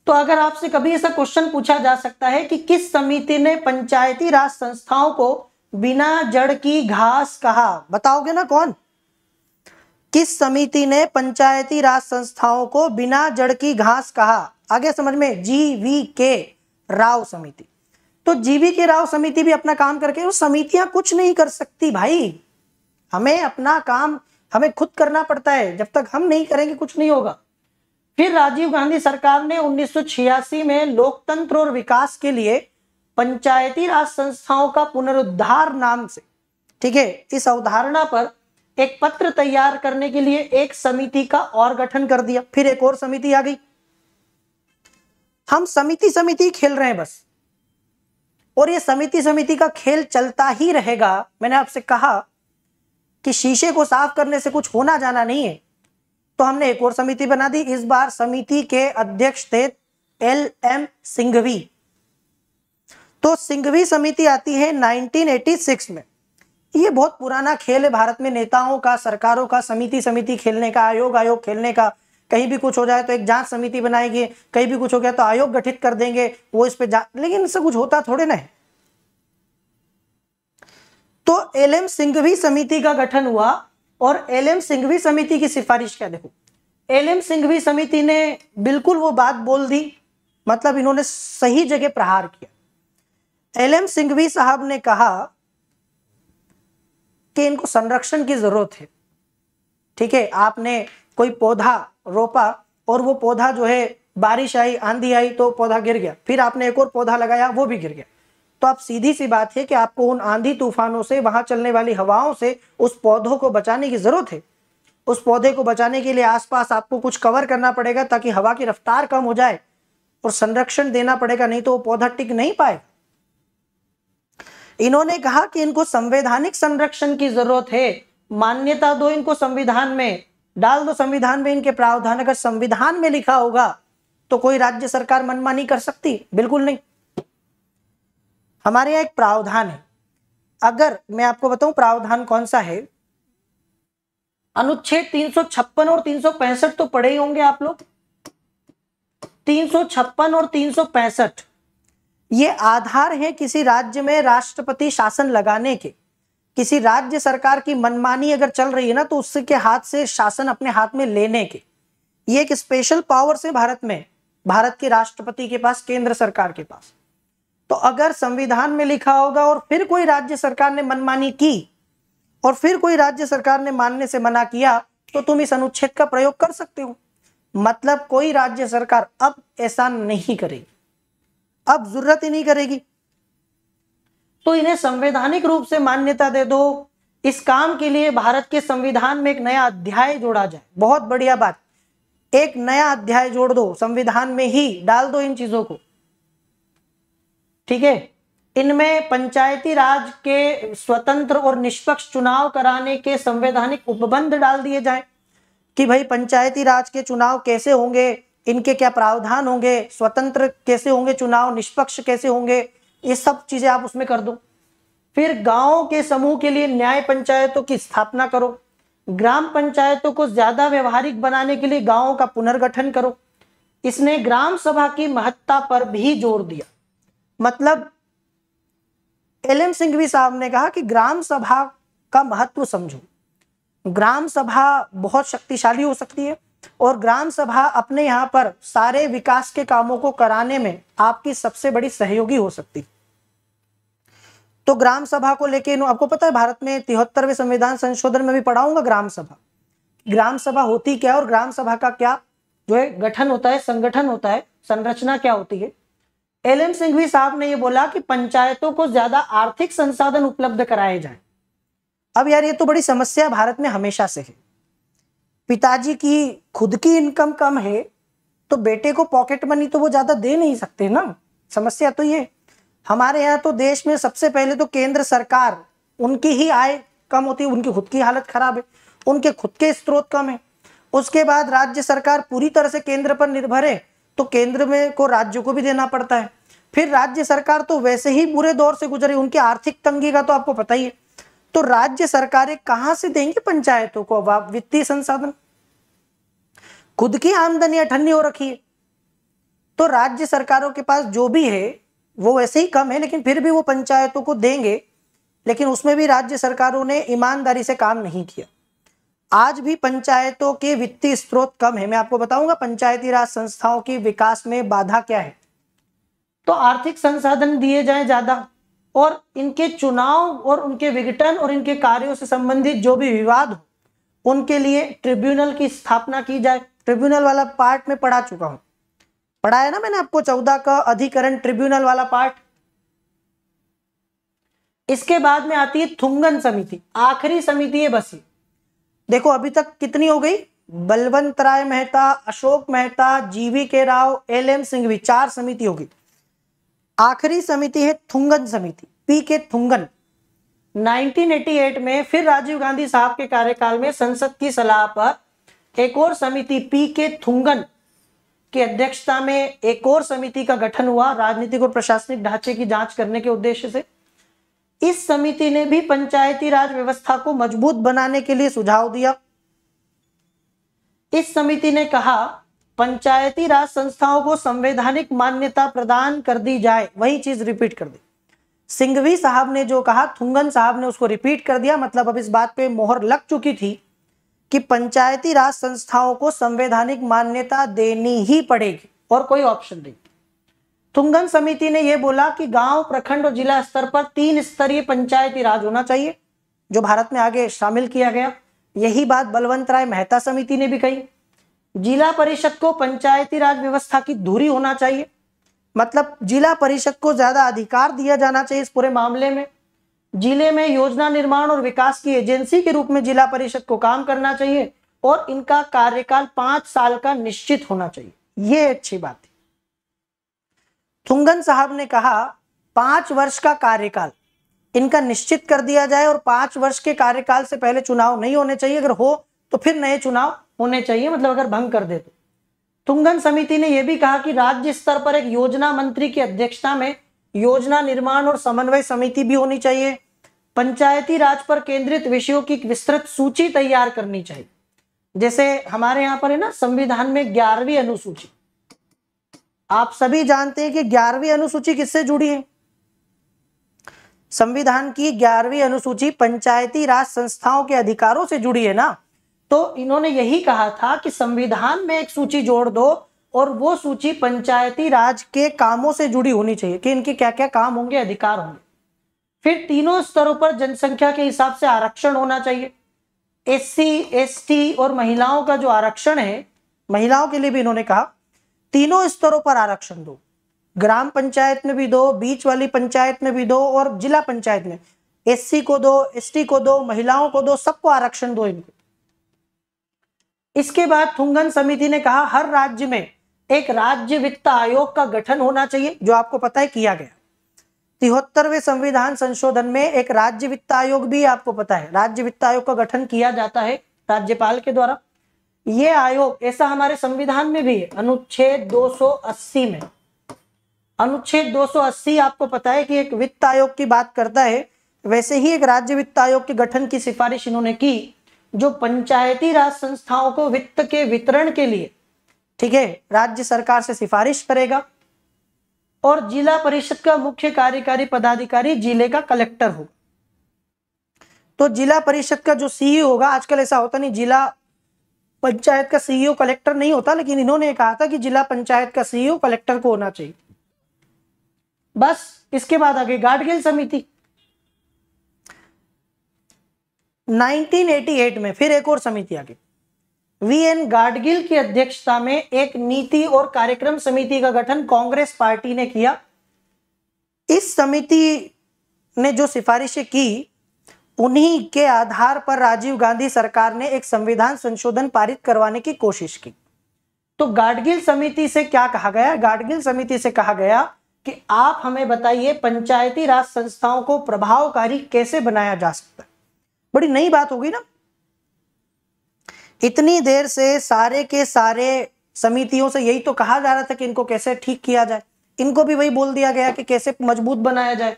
तो अगर आपसे कभी ऐसा क्वेश्चन पूछा जा सकता है कि किस समिति ने पंचायती राज संस्थाओं को बिना जड़ की घास कहा बताओगे ना कौन किस समिति ने पंचायती राज संस्थाओं को बिना जड़ की घास कहा आगे समझ में जी वी के राव समिति तो जीवी के राव समिति भी अपना काम करके वो समितियां कुछ नहीं कर सकती भाई हमें अपना काम हमें खुद करना पड़ता है जब तक हम नहीं करेंगे कुछ नहीं होगा फिर राजीव गांधी सरकार ने 1986 में लोकतंत्र और विकास के लिए पंचायती राज संस्थाओं का पुनरुद्धार नाम से ठीक है इस अवधारणा पर एक पत्र तैयार करने के लिए एक समिति का और गठन कर दिया फिर एक और समिति आ गई हम समिति समिति खेल रहे हैं बस और ये समिति समिति का खेल चलता ही रहेगा मैंने आपसे कहा कि शीशे को साफ करने से कुछ होना जाना नहीं है तो हमने एक और समिति बना दी इस बार समिति के अध्यक्ष थे एल एम सिंघवी तो सिंघवी समिति आती है 1986 में ये बहुत पुराना खेल है भारत में नेताओं का सरकारों का समिति समिति खेलने का आयोग आयोग खेलने का कहीं भी कुछ हो जाए तो एक जांच समिति बनाएगी कहीं भी कुछ हो गया तो आयोग गठित कर देंगे वो इस पे जांच लेकिन इससे कुछ होता थोड़े ना तो एल एम सिंघवी समिति का गठन हुआ और एल एम सिंघवी समिति की सिफारिश क्या देखो एल एम सिंघवी समिति ने बिल्कुल वो बात बोल दी मतलब इन्होंने सही जगह प्रहार किया एल एम सिंघवी साहब ने कहा कि इनको संरक्षण की जरूरत है ठीक है आपने कोई पौधा रोपा और वो पौधा जो है बारिश आई आंधी आई तो पौधा गिर गया फिर आपने एक और पौधा लगाया वो भी गिर गया तो आप सीधी सी बात है कि आपको उन आंधी तूफानों से वहां चलने वाली हवाओं से उस पौधों को बचाने की जरूरत है उस पौधे को बचाने के लिए आसपास आपको कुछ कवर करना पड़ेगा ताकि हवा की रफ्तार कम हो जाए और संरक्षण देना पड़ेगा नहीं तो वो पौधा टिक नहीं पाएगा इन्होंने कहा कि इनको संवैधानिक संरक्षण की जरूरत है मान्यता दो इनको संविधान में डाल दो संविधान में इनके प्रावधान अगर संविधान में लिखा होगा तो कोई राज्य सरकार मनमानी कर सकती बिल्कुल नहीं हमारे यहां एक प्रावधान है अगर मैं आपको बताऊं प्रावधान कौन सा है अनुच्छेद 356 और 365 तो पढ़े ही होंगे आप लोग 356 और 365 ये आधार है किसी राज्य में राष्ट्रपति शासन लगाने के किसी राज्य सरकार की मनमानी अगर चल रही है ना तो उसके हाथ से शासन अपने हाथ में लेने के ये एक स्पेशल पावर से भारत में भारत के राष्ट्रपति के पास केंद्र सरकार के पास तो अगर संविधान में लिखा होगा और फिर कोई राज्य सरकार ने मनमानी की और फिर कोई राज्य सरकार ने मानने से मना किया तो तुम इस अनुच्छेद का प्रयोग कर सकते हो मतलब कोई राज्य सरकार अब ऐसा नहीं करेगी अब जरूरत ही नहीं करेगी तो इन्हें संवैधानिक रूप से मान्यता दे दो इस काम के लिए भारत के संविधान में एक नया अध्याय जोड़ा जाए बहुत बढ़िया बात एक नया अध्याय जोड़ दो संविधान में ही डाल दो इन चीजों को ठीक है इनमें पंचायती राज के स्वतंत्र और निष्पक्ष चुनाव कराने के संवैधानिक उपबंध डाल दिए जाए कि भाई पंचायती राज के चुनाव कैसे होंगे इनके क्या प्रावधान होंगे स्वतंत्र कैसे होंगे चुनाव निष्पक्ष कैसे होंगे ये सब चीजें आप उसमें कर दो फिर गांव के समूह के लिए न्याय पंचायतों की स्थापना करो ग्राम पंचायतों को ज्यादा व्यवहारिक बनाने के लिए गांवों का पुनर्गठन करो इसने ग्राम सभा की महत्ता पर भी जोर दिया मतलब एल एम सिंघवी साहब ने कहा कि ग्राम सभा का महत्व समझो ग्राम सभा बहुत शक्तिशाली हो सकती है और ग्राम सभा अपने यहाँ पर सारे विकास के कामों को कराने में आपकी सबसे बड़ी सहयोगी हो सकती तो ग्राम सभा को लेके आपको पता है भारत में तिहत्तरवे संविधान संशोधन में भी पढ़ाऊंगा ग्राम सभा ग्राम सभा होती क्या और ग्राम सभा का क्या जो है गठन होता है संगठन होता है संरचना क्या होती है एल एम सिंघवी साहब ने यह बोला कि पंचायतों को ज्यादा आर्थिक संसाधन उपलब्ध कराए जाए अब यार ये तो बड़ी समस्या भारत में हमेशा से है पिताजी की खुद की इनकम कम है तो बेटे को पॉकेट मनी तो वो ज़्यादा दे नहीं सकते ना समस्या तो ये हमारे यहाँ तो देश में सबसे पहले तो केंद्र सरकार उनकी ही आय कम होती है उनकी खुद की हालत खराब है उनके खुद के स्रोत कम है उसके बाद राज्य सरकार पूरी तरह से केंद्र पर निर्भर है तो केंद्र में को राज्यों को भी देना पड़ता है फिर राज्य सरकार तो वैसे ही बुरे दौर से गुजरी उनकी आर्थिक तंगी का तो आपको पता ही है तो राज्य सरकारें कहां से देंगी पंचायतों को अब आप वित्तीय संसाधन खुद की आमदनी अठन्नी हो रखी है तो राज्य सरकारों के पास जो भी है वो वैसे ही कम है लेकिन फिर भी वो पंचायतों को देंगे लेकिन उसमें भी राज्य सरकारों ने ईमानदारी से काम नहीं किया आज भी पंचायतों के वित्तीय स्रोत कम है मैं आपको बताऊंगा पंचायती राज संस्थाओं के विकास में बाधा क्या है तो आर्थिक संसाधन दिए जाए ज्यादा और इनके चुनाव और उनके विघटन और इनके कार्यों से संबंधित जो भी विवाद हो उनके लिए ट्रिब्यूनल की स्थापना की जाए ट्रिब्यूनल वाला पार्ट में पढ़ा चुका हूं पढ़ाया ना मैंने आपको चौदह का अधिकरण ट्रिब्यूनल वाला पार्ट इसके बाद में आती है थुंगन समिति आखिरी समिति है बसी देखो अभी तक कितनी हो गई बलवंत राय मेहता अशोक मेहता जीवी के राव एल एम सिंह भी चार समिति होगी आखिरी समिति है थुंगन समिति पी के थुंगन 1988 में फिर राजीव गांधी साहब के कार्यकाल में संसद की सलाह पर एक और समिति पी के थुंगन की अध्यक्षता में एक और समिति का गठन हुआ राजनीतिक और प्रशासनिक ढांचे की जांच करने के उद्देश्य से इस समिति ने भी पंचायती राज व्यवस्था को मजबूत बनाने के लिए सुझाव दिया इस समिति ने कहा पंचायती राज संस्थाओं को संवैधानिक मान्यता प्रदान कर दी जाए वही चीज रिपीट कर दी सिंघवी साहब ने जो कहा थुंगन साहब ने उसको रिपीट कर दिया मतलब अब इस बात पे मोहर लग चुकी थी कि पंचायती राज संस्थाओं को संवैधानिक मान्यता देनी ही पड़ेगी और कोई ऑप्शन नहीं थुंगन समिति ने यह बोला कि गांव प्रखंड और जिला स्तर पर तीन स्तरीय पंचायती राज होना चाहिए जो भारत में आगे शामिल किया गया यही बात बलवंत राय मेहता समिति ने भी कही जिला परिषद को पंचायती राज व्यवस्था की दूरी होना चाहिए मतलब जिला परिषद को ज्यादा अधिकार दिया जाना चाहिए इस पूरे मामले में जिले में योजना निर्माण और विकास की एजेंसी के रूप में जिला परिषद को काम करना चाहिए और इनका कार्यकाल पांच साल का निश्चित होना चाहिए यह अच्छी बात है थुंगन साहब ने कहा पांच वर्ष का कार्यकाल इनका निश्चित कर दिया जाए और पांच वर्ष के कार्यकाल से पहले चुनाव नहीं होने चाहिए अगर हो तो फिर नए चुनाव होने चाहिए मतलब अगर भंग कर दे तो तुंगन समिति ने यह भी कहा कि राज्य स्तर पर एक योजना मंत्री की अध्यक्षता में योजना निर्माण और समन्वय समिति भी होनी चाहिए पंचायती राज पर केंद्रित विषयों की विस्तृत सूची तैयार करनी चाहिए जैसे हमारे यहाँ पर है ना संविधान में ग्यारहवीं अनुसूची आप सभी जानते हैं कि ग्यारहवीं अनुसूची किससे जुड़ी है संविधान की ग्यारहवीं अनुसूची पंचायती राज संस्थाओं के अधिकारों से जुड़ी है ना तो इन्होंने यही कहा था कि संविधान में एक सूची जोड़ दो और वो सूची पंचायती राज के कामों से जुड़ी होनी चाहिए कि इनके क्या क्या काम होंगे अधिकार होंगे फिर तीनों स्तरों पर जनसंख्या के हिसाब से आरक्षण होना चाहिए एससी एसटी और महिलाओं का जो आरक्षण है महिलाओं के लिए भी इन्होंने कहा तीनों स्तरों पर आरक्षण दो ग्राम पंचायत में भी दो बीच वाली पंचायत में भी दो और जिला पंचायत में एससी को दो एसटी को दो महिलाओं को दो सबको आरक्षण दो इनको इसके बाद थुंगन समिति ने कहा हर राज्य में एक राज्य वित्त आयोग का गठन होना चाहिए जो आपको पता है किया गया तिहत्तरवें संविधान संशोधन में एक राज्य वित्त आयोग भी आपको पता है राज्य वित्त आयोग का गठन किया जाता है राज्यपाल के द्वारा ये आयोग ऐसा हमारे संविधान में भी है अनुच्छेद 280 में अनुच्छेद 280 आपको पता है कि एक वित्त आयोग की बात करता है वैसे ही एक राज्य वित्त आयोग के गठन की सिफारिश इन्होंने की जो पंचायती राज संस्थाओं को वित्त के वितरण के लिए ठीक है राज्य सरकार से सिफारिश करेगा और जिला परिषद का मुख्य कार्यकारी पदाधिकारी जिले का कलेक्टर हो तो जिला परिषद का जो सीईओ होगा आजकल ऐसा होता नहीं जिला पंचायत का सीईओ कलेक्टर नहीं होता लेकिन इन्होंने कहा था कि जिला पंचायत का सीईओ कलेक्टर को होना चाहिए बस इसके बाद आगे गाडगिल समिति 1988 में फिर एक और समिति आ गई वी एन गाडगिल की अध्यक्षता में एक नीति और कार्यक्रम समिति का गठन कांग्रेस पार्टी ने किया इस समिति ने जो सिफारिशें की उन्हीं के आधार पर राजीव गांधी सरकार ने एक संविधान संशोधन पारित करवाने की कोशिश की तो गाडगिल समिति से क्या कहा गया गाडगिल समिति से कहा गया कि आप हमें बताइए पंचायती राज संस्थाओं को प्रभावकारी कैसे बनाया जा सकता है बड़ी नई बात होगी ना इतनी देर से सारे के सारे समितियों से यही तो कहा जा रहा था कि इनको कैसे ठीक किया जाए इनको भी वही बोल दिया गया कि कैसे मजबूत बनाया जाए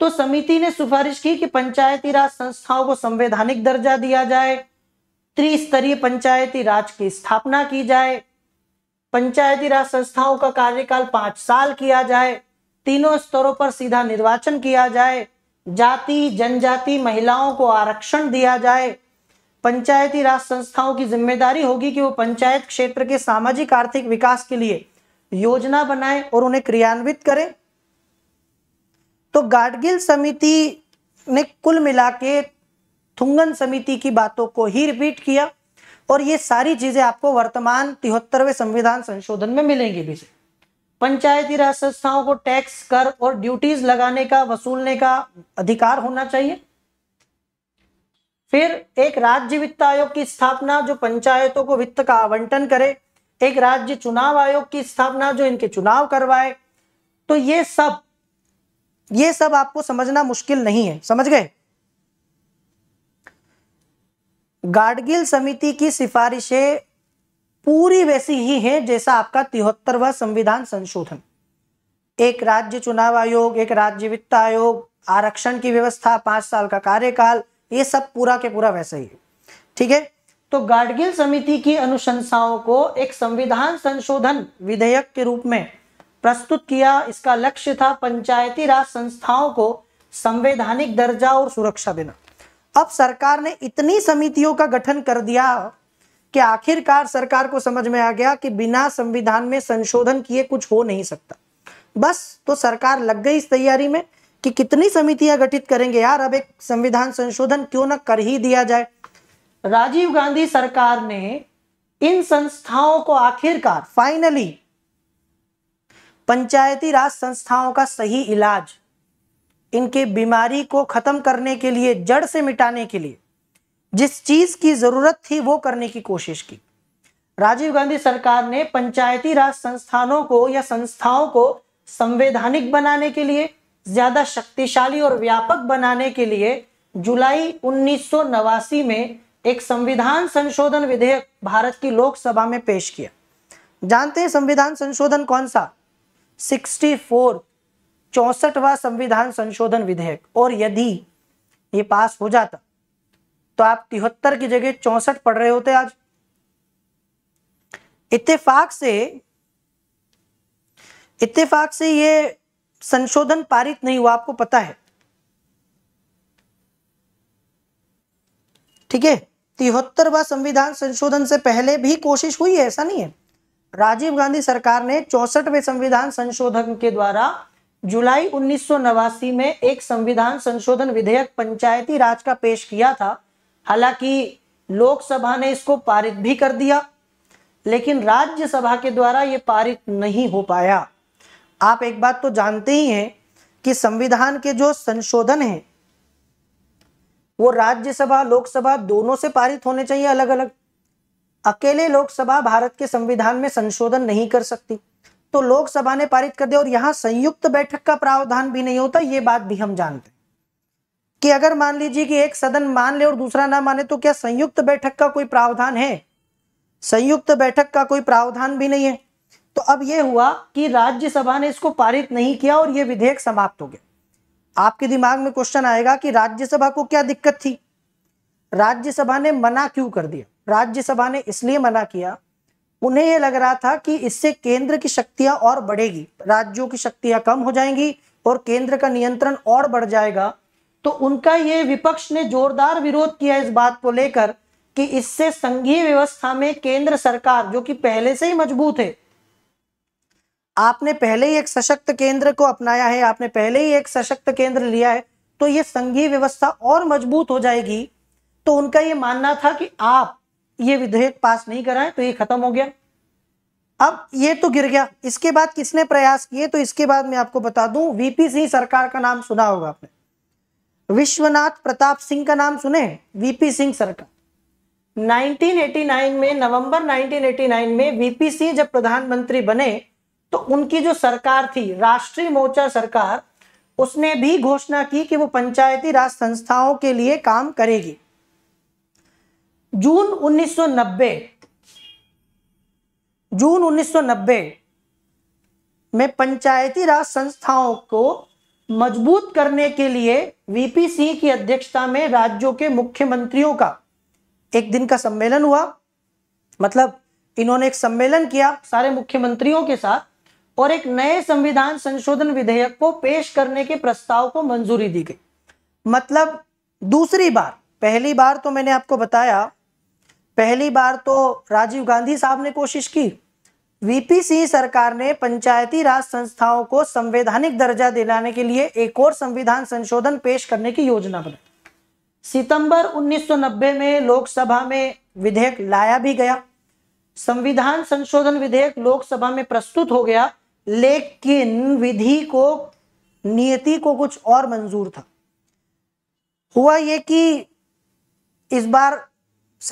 तो समिति ने सिफारिश की कि पंचायती राज संस्थाओं को संवैधानिक दर्जा दिया जाए त्रिस्तरीय पंचायती राज की स्थापना की जाए पंचायती राज संस्थाओं का कार्यकाल पांच साल किया जाए तीनों स्तरों पर सीधा निर्वाचन किया जाए जाति जनजाति महिलाओं को आरक्षण दिया जाए पंचायती राज संस्थाओं की जिम्मेदारी होगी कि वो पंचायत क्षेत्र के सामाजिक आर्थिक विकास के लिए योजना बनाए और उन्हें क्रियान्वित करें तो गाडगिल समिति ने कुल मिला के थुंगन समिति की बातों को ही रिपीट किया और ये सारी चीजें आपको वर्तमान तिहत्तरवें संविधान संशोधन में मिलेंगी भी पंचायती राज संस्थाओं को टैक्स कर और ड्यूटीज लगाने का वसूलने का अधिकार होना चाहिए फिर एक राज्य वित्त आयोग की स्थापना जो पंचायतों को वित्त का आवंटन करे एक राज्य चुनाव आयोग की स्थापना जो इनके चुनाव करवाए तो ये सब ये सब आपको समझना मुश्किल नहीं है समझ गए गाडगिल समिति की सिफारिशें पूरी वैसी ही है जैसा आपका तिहत्तरवा संविधान संशोधन एक राज्य चुनाव आयोग एक राज्य वित्त आयोग आरक्षण की व्यवस्था पांच साल का कार्यकाल ये सब पूरा के पूरा वैसा ही है ठीक है तो गाडगिल समिति की अनुशंसाओं को एक संविधान संशोधन विधेयक के रूप में प्रस्तुत किया इसका लक्ष्य था पंचायती राज संस्थाओं को संवैधानिक दर्जा और सुरक्षा देना अब सरकार ने इतनी समितियों का गठन कर दिया कि आखिरकार सरकार को समझ में आ गया कि बिना संविधान में संशोधन किए कुछ हो नहीं सकता बस तो सरकार लग गई इस तैयारी में कि कितनी समितियां गठित करेंगे यार अब एक संविधान संशोधन क्यों ना कर ही दिया जाए राजीव गांधी सरकार ने इन संस्थाओं को आखिरकार फाइनली पंचायती राज संस्थाओं का सही इलाज इनके बीमारी को खत्म करने के लिए जड़ से मिटाने के लिए जिस चीज की जरूरत थी वो करने की कोशिश की राजीव गांधी सरकार ने पंचायती राज संस्थानों को या संस्थाओं को संवैधानिक बनाने के लिए ज्यादा शक्तिशाली और व्यापक बनाने के लिए जुलाई उन्नीस में एक संविधान संशोधन विधेयक भारत की लोकसभा में पेश किया जानते हैं संविधान संशोधन कौन सा 64 फोर चौसठवा संविधान संशोधन विधेयक और यदि ये पास हो जाता तो आप तिहत्तर की जगह चौसठ पढ़ रहे होते आज इत्तेफाक से इत्तेफाक से ये संशोधन पारित नहीं हुआ आपको पता है ठीक है तिहत्तरवा संविधान संशोधन से पहले भी कोशिश हुई है ऐसा नहीं है राजीव गांधी सरकार ने चौसठवें संविधान संशोधन के द्वारा जुलाई उन्नीस में एक संविधान संशोधन विधेयक पंचायती राज का पेश किया था हालांकि लोकसभा ने इसको पारित भी कर दिया लेकिन राज्यसभा के द्वारा ये पारित नहीं हो पाया आप एक बात तो जानते ही हैं कि संविधान के जो संशोधन हैं वो राज्यसभा लोकसभा दोनों से पारित होने चाहिए अलग अलग अकेले लोकसभा भारत के संविधान में संशोधन नहीं कर सकती तो लोकसभा ने पारित कर दिया और यहाँ संयुक्त बैठक का प्रावधान भी नहीं होता ये बात भी हम जानते हैं कि अगर मान लीजिए कि एक सदन मान ले और दूसरा ना माने तो क्या संयुक्त बैठक का कोई प्रावधान है संयुक्त बैठक का कोई प्रावधान भी नहीं है तो अब यह हुआ कि राज्यसभा ने इसको पारित नहीं किया और यह विधेयक समाप्त हो गया आपके दिमाग में क्वेश्चन आएगा कि राज्यसभा को क्या दिक्कत थी राज्यसभा ने मना क्यों कर दिया राज्यसभा ने इसलिए मना किया उन्हें यह लग रहा था कि इससे केंद्र की शक्तियां और बढ़ेगी राज्यों की शक्तियां कम हो जाएंगी और केंद्र का नियंत्रण और बढ़ जाएगा तो उनका ये विपक्ष ने जोरदार विरोध किया इस बात को लेकर कि इससे संघीय व्यवस्था में केंद्र सरकार जो कि पहले से ही मजबूत है आपने पहले ही एक सशक्त केंद्र को अपनाया है आपने पहले ही एक सशक्त केंद्र लिया है तो ये संघीय व्यवस्था और मजबूत हो जाएगी तो उनका ये मानना था कि आप ये विधेयक पास नहीं कराए तो ये खत्म हो गया अब ये तो गिर गया इसके बाद किसने प्रयास किए तो इसके बाद मैं आपको बता दूं वीपी सिंह सरकार का नाम सुना होगा आपने विश्वनाथ प्रताप सिंह का नाम सुने वीपी सिंह सर का 1989 में नवंबर 1989 में वीपी सिंह जब प्रधानमंत्री बने तो उनकी जो सरकार थी राष्ट्रीय मोर्चा सरकार उसने भी घोषणा की कि वो पंचायती राज संस्थाओं के लिए काम करेगी जून 1990 जून 1990 में पंचायती राज संस्थाओं को मजबूत करने के लिए वीपी सिंह की अध्यक्षता में राज्यों के मुख्यमंत्रियों का एक दिन का सम्मेलन हुआ मतलब इन्होंने एक सम्मेलन किया सारे मुख्यमंत्रियों के साथ और एक नए संविधान संशोधन विधेयक को पेश करने के प्रस्ताव को मंजूरी दी गई मतलब दूसरी बार पहली बार तो मैंने आपको बताया पहली बार तो राजीव गांधी साहब ने कोशिश की वीपी सिंह सरकार ने पंचायती राज संस्थाओं को संवैधानिक दर्जा दिलाने के लिए एक और संविधान संशोधन पेश करने की योजना बनाई सितंबर 1990 में लोकसभा में विधेयक लाया भी गया संविधान संशोधन विधेयक लोकसभा में प्रस्तुत हो गया लेकिन विधि को नियति को कुछ और मंजूर था हुआ यह कि इस बार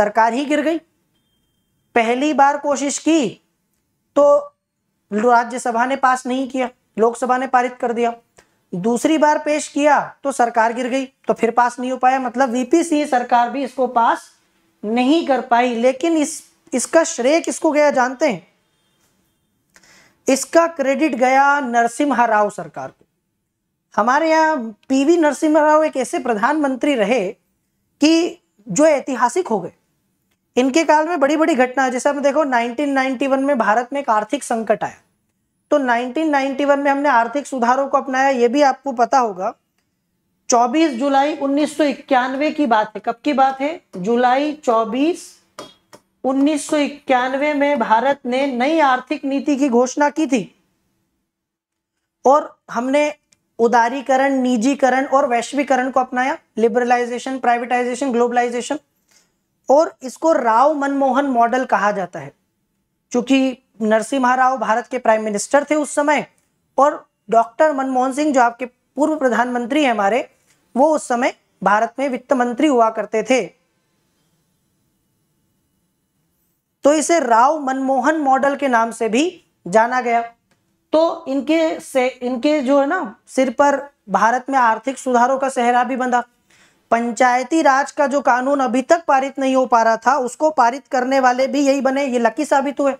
सरकार ही गिर गई पहली बार कोशिश की तो राज्यसभा ने पास नहीं किया लोकसभा ने पारित कर दिया दूसरी बार पेश किया तो सरकार गिर गई तो फिर पास नहीं हो पाया मतलब वीपी सिंह सरकार भी इसको पास नहीं कर पाई लेकिन इस इसका श्रेय किसको गया जानते हैं इसका क्रेडिट गया नरसिम्हा राव सरकार को हमारे यहाँ पीवी नरसिम्हा राव एक ऐसे प्रधानमंत्री रहे कि जो ऐतिहासिक हो गए इनके काल में बड़ी बड़ी घटना जैसे आप देखो 1991 में भारत में एक आर्थिक संकट आया तो 1991 में हमने आर्थिक सुधारों को अपनाया ये भी आपको पता होगा 24 जुलाई 1991 की बात है कब की बात है जुलाई 24 1991 में भारत ने नई आर्थिक नीति की घोषणा की थी और हमने उदारीकरण निजीकरण और वैश्वीकरण को अपनाया लिबरलाइजेशन प्राइवेटाइजेशन ग्लोबलाइजेशन और इसको राव मनमोहन मॉडल कहा जाता है चूंकि नरसिम्हा राव भारत के प्राइम मिनिस्टर थे उस समय और डॉक्टर मनमोहन सिंह जो आपके पूर्व प्रधानमंत्री हैं हमारे वो उस समय भारत में वित्त मंत्री हुआ करते थे तो इसे राव मनमोहन मॉडल के नाम से भी जाना गया तो इनके से इनके जो है ना सिर पर भारत में आर्थिक सुधारों का सहरा भी बंधा पंचायती राज का जो कानून अभी तक पारित नहीं हो पा रहा था उसको पारित करने वाले भी यही बने ये लकी साबित हुए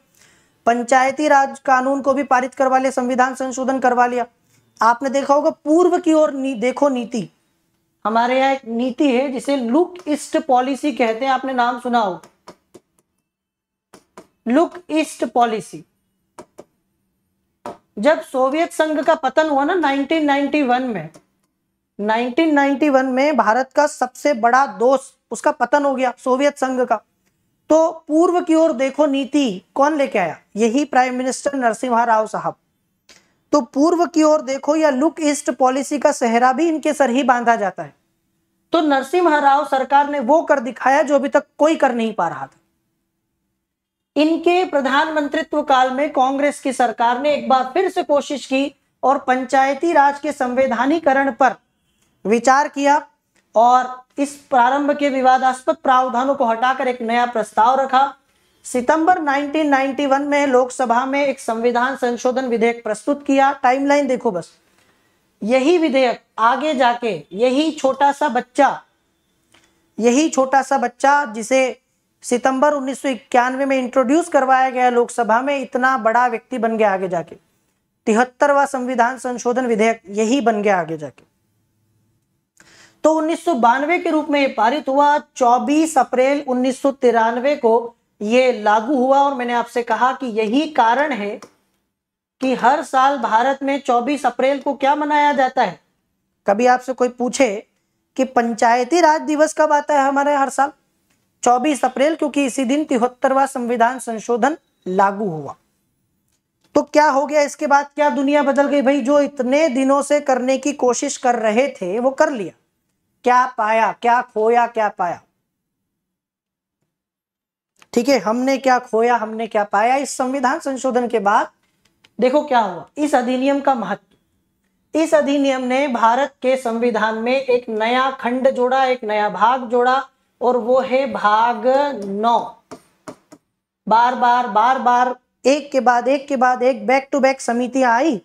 पंचायती राज कानून को भी पारित करवा लिया संविधान संशोधन करवा लिया आपने देखा होगा पूर्व की ओर नी, देखो नीति हमारे यहाँ एक नीति है जिसे लुक ईस्ट पॉलिसी कहते हैं आपने नाम सुना हो लुक ईस्ट पॉलिसी जब सोवियत संघ का पतन हुआ ना 1991 में 1991 में भारत का सबसे बड़ा दोस्त उसका पतन हो गया सोवियत संघ का तो पूर्व की ओर देखो नीति कौन लेके आया यही प्राइम मिनिस्टर नरसिम्हा राव साहब तो पूर्व की ओर देखो या लुक ईस्ट पॉलिसी का सहरा भी इनके सर ही बांधा जाता है तो नरसिम्हा राव सरकार ने वो कर दिखाया जो अभी तक कोई कर नहीं पा रहा था इनके प्रधानमंत्रित्व काल में कांग्रेस की सरकार ने एक बार फिर से कोशिश की और पंचायती राज के संवैधानीकरण पर विचार किया और इस प्रारंभ के विवादास्पद प्रावधानों को हटाकर एक नया प्रस्ताव रखा सितंबर 1991 में लोकसभा में एक संविधान संशोधन विधेयक प्रस्तुत किया टाइमलाइन देखो बस यही विधेयक आगे जाके यही छोटा सा बच्चा यही छोटा सा बच्चा जिसे सितंबर 1991 में इंट्रोड्यूस करवाया गया लोकसभा में इतना बड़ा व्यक्ति बन गया आगे जाके तिहत्तरवा संविधान संशोधन विधेयक यही बन गया आगे जाके तो उन्नीस के रूप में यह पारित हुआ 24 अप्रैल उन्नीस को ये लागू हुआ और मैंने आपसे कहा कि यही कारण है कि हर साल भारत में 24 अप्रैल को क्या मनाया जाता है कभी आपसे कोई पूछे कि पंचायती राज दिवस कब आता है हमारे हर साल 24 अप्रैल क्योंकि इसी दिन तिहत्तरवा संविधान संशोधन लागू हुआ तो क्या हो गया इसके बाद क्या दुनिया बदल गई भाई जो इतने दिनों से करने की कोशिश कर रहे थे वो कर लिया क्या पाया क्या खोया क्या पाया ठीक है हमने क्या खोया हमने क्या पाया इस संविधान संशोधन के बाद देखो क्या हुआ इस अधिनियम का महत्व इस अधिनियम ने भारत के संविधान में एक नया खंड जोड़ा एक नया भाग जोड़ा और वो है भाग नौ बार बार बार बार एक के बाद एक के बाद एक बैक टू बैक समितियां आई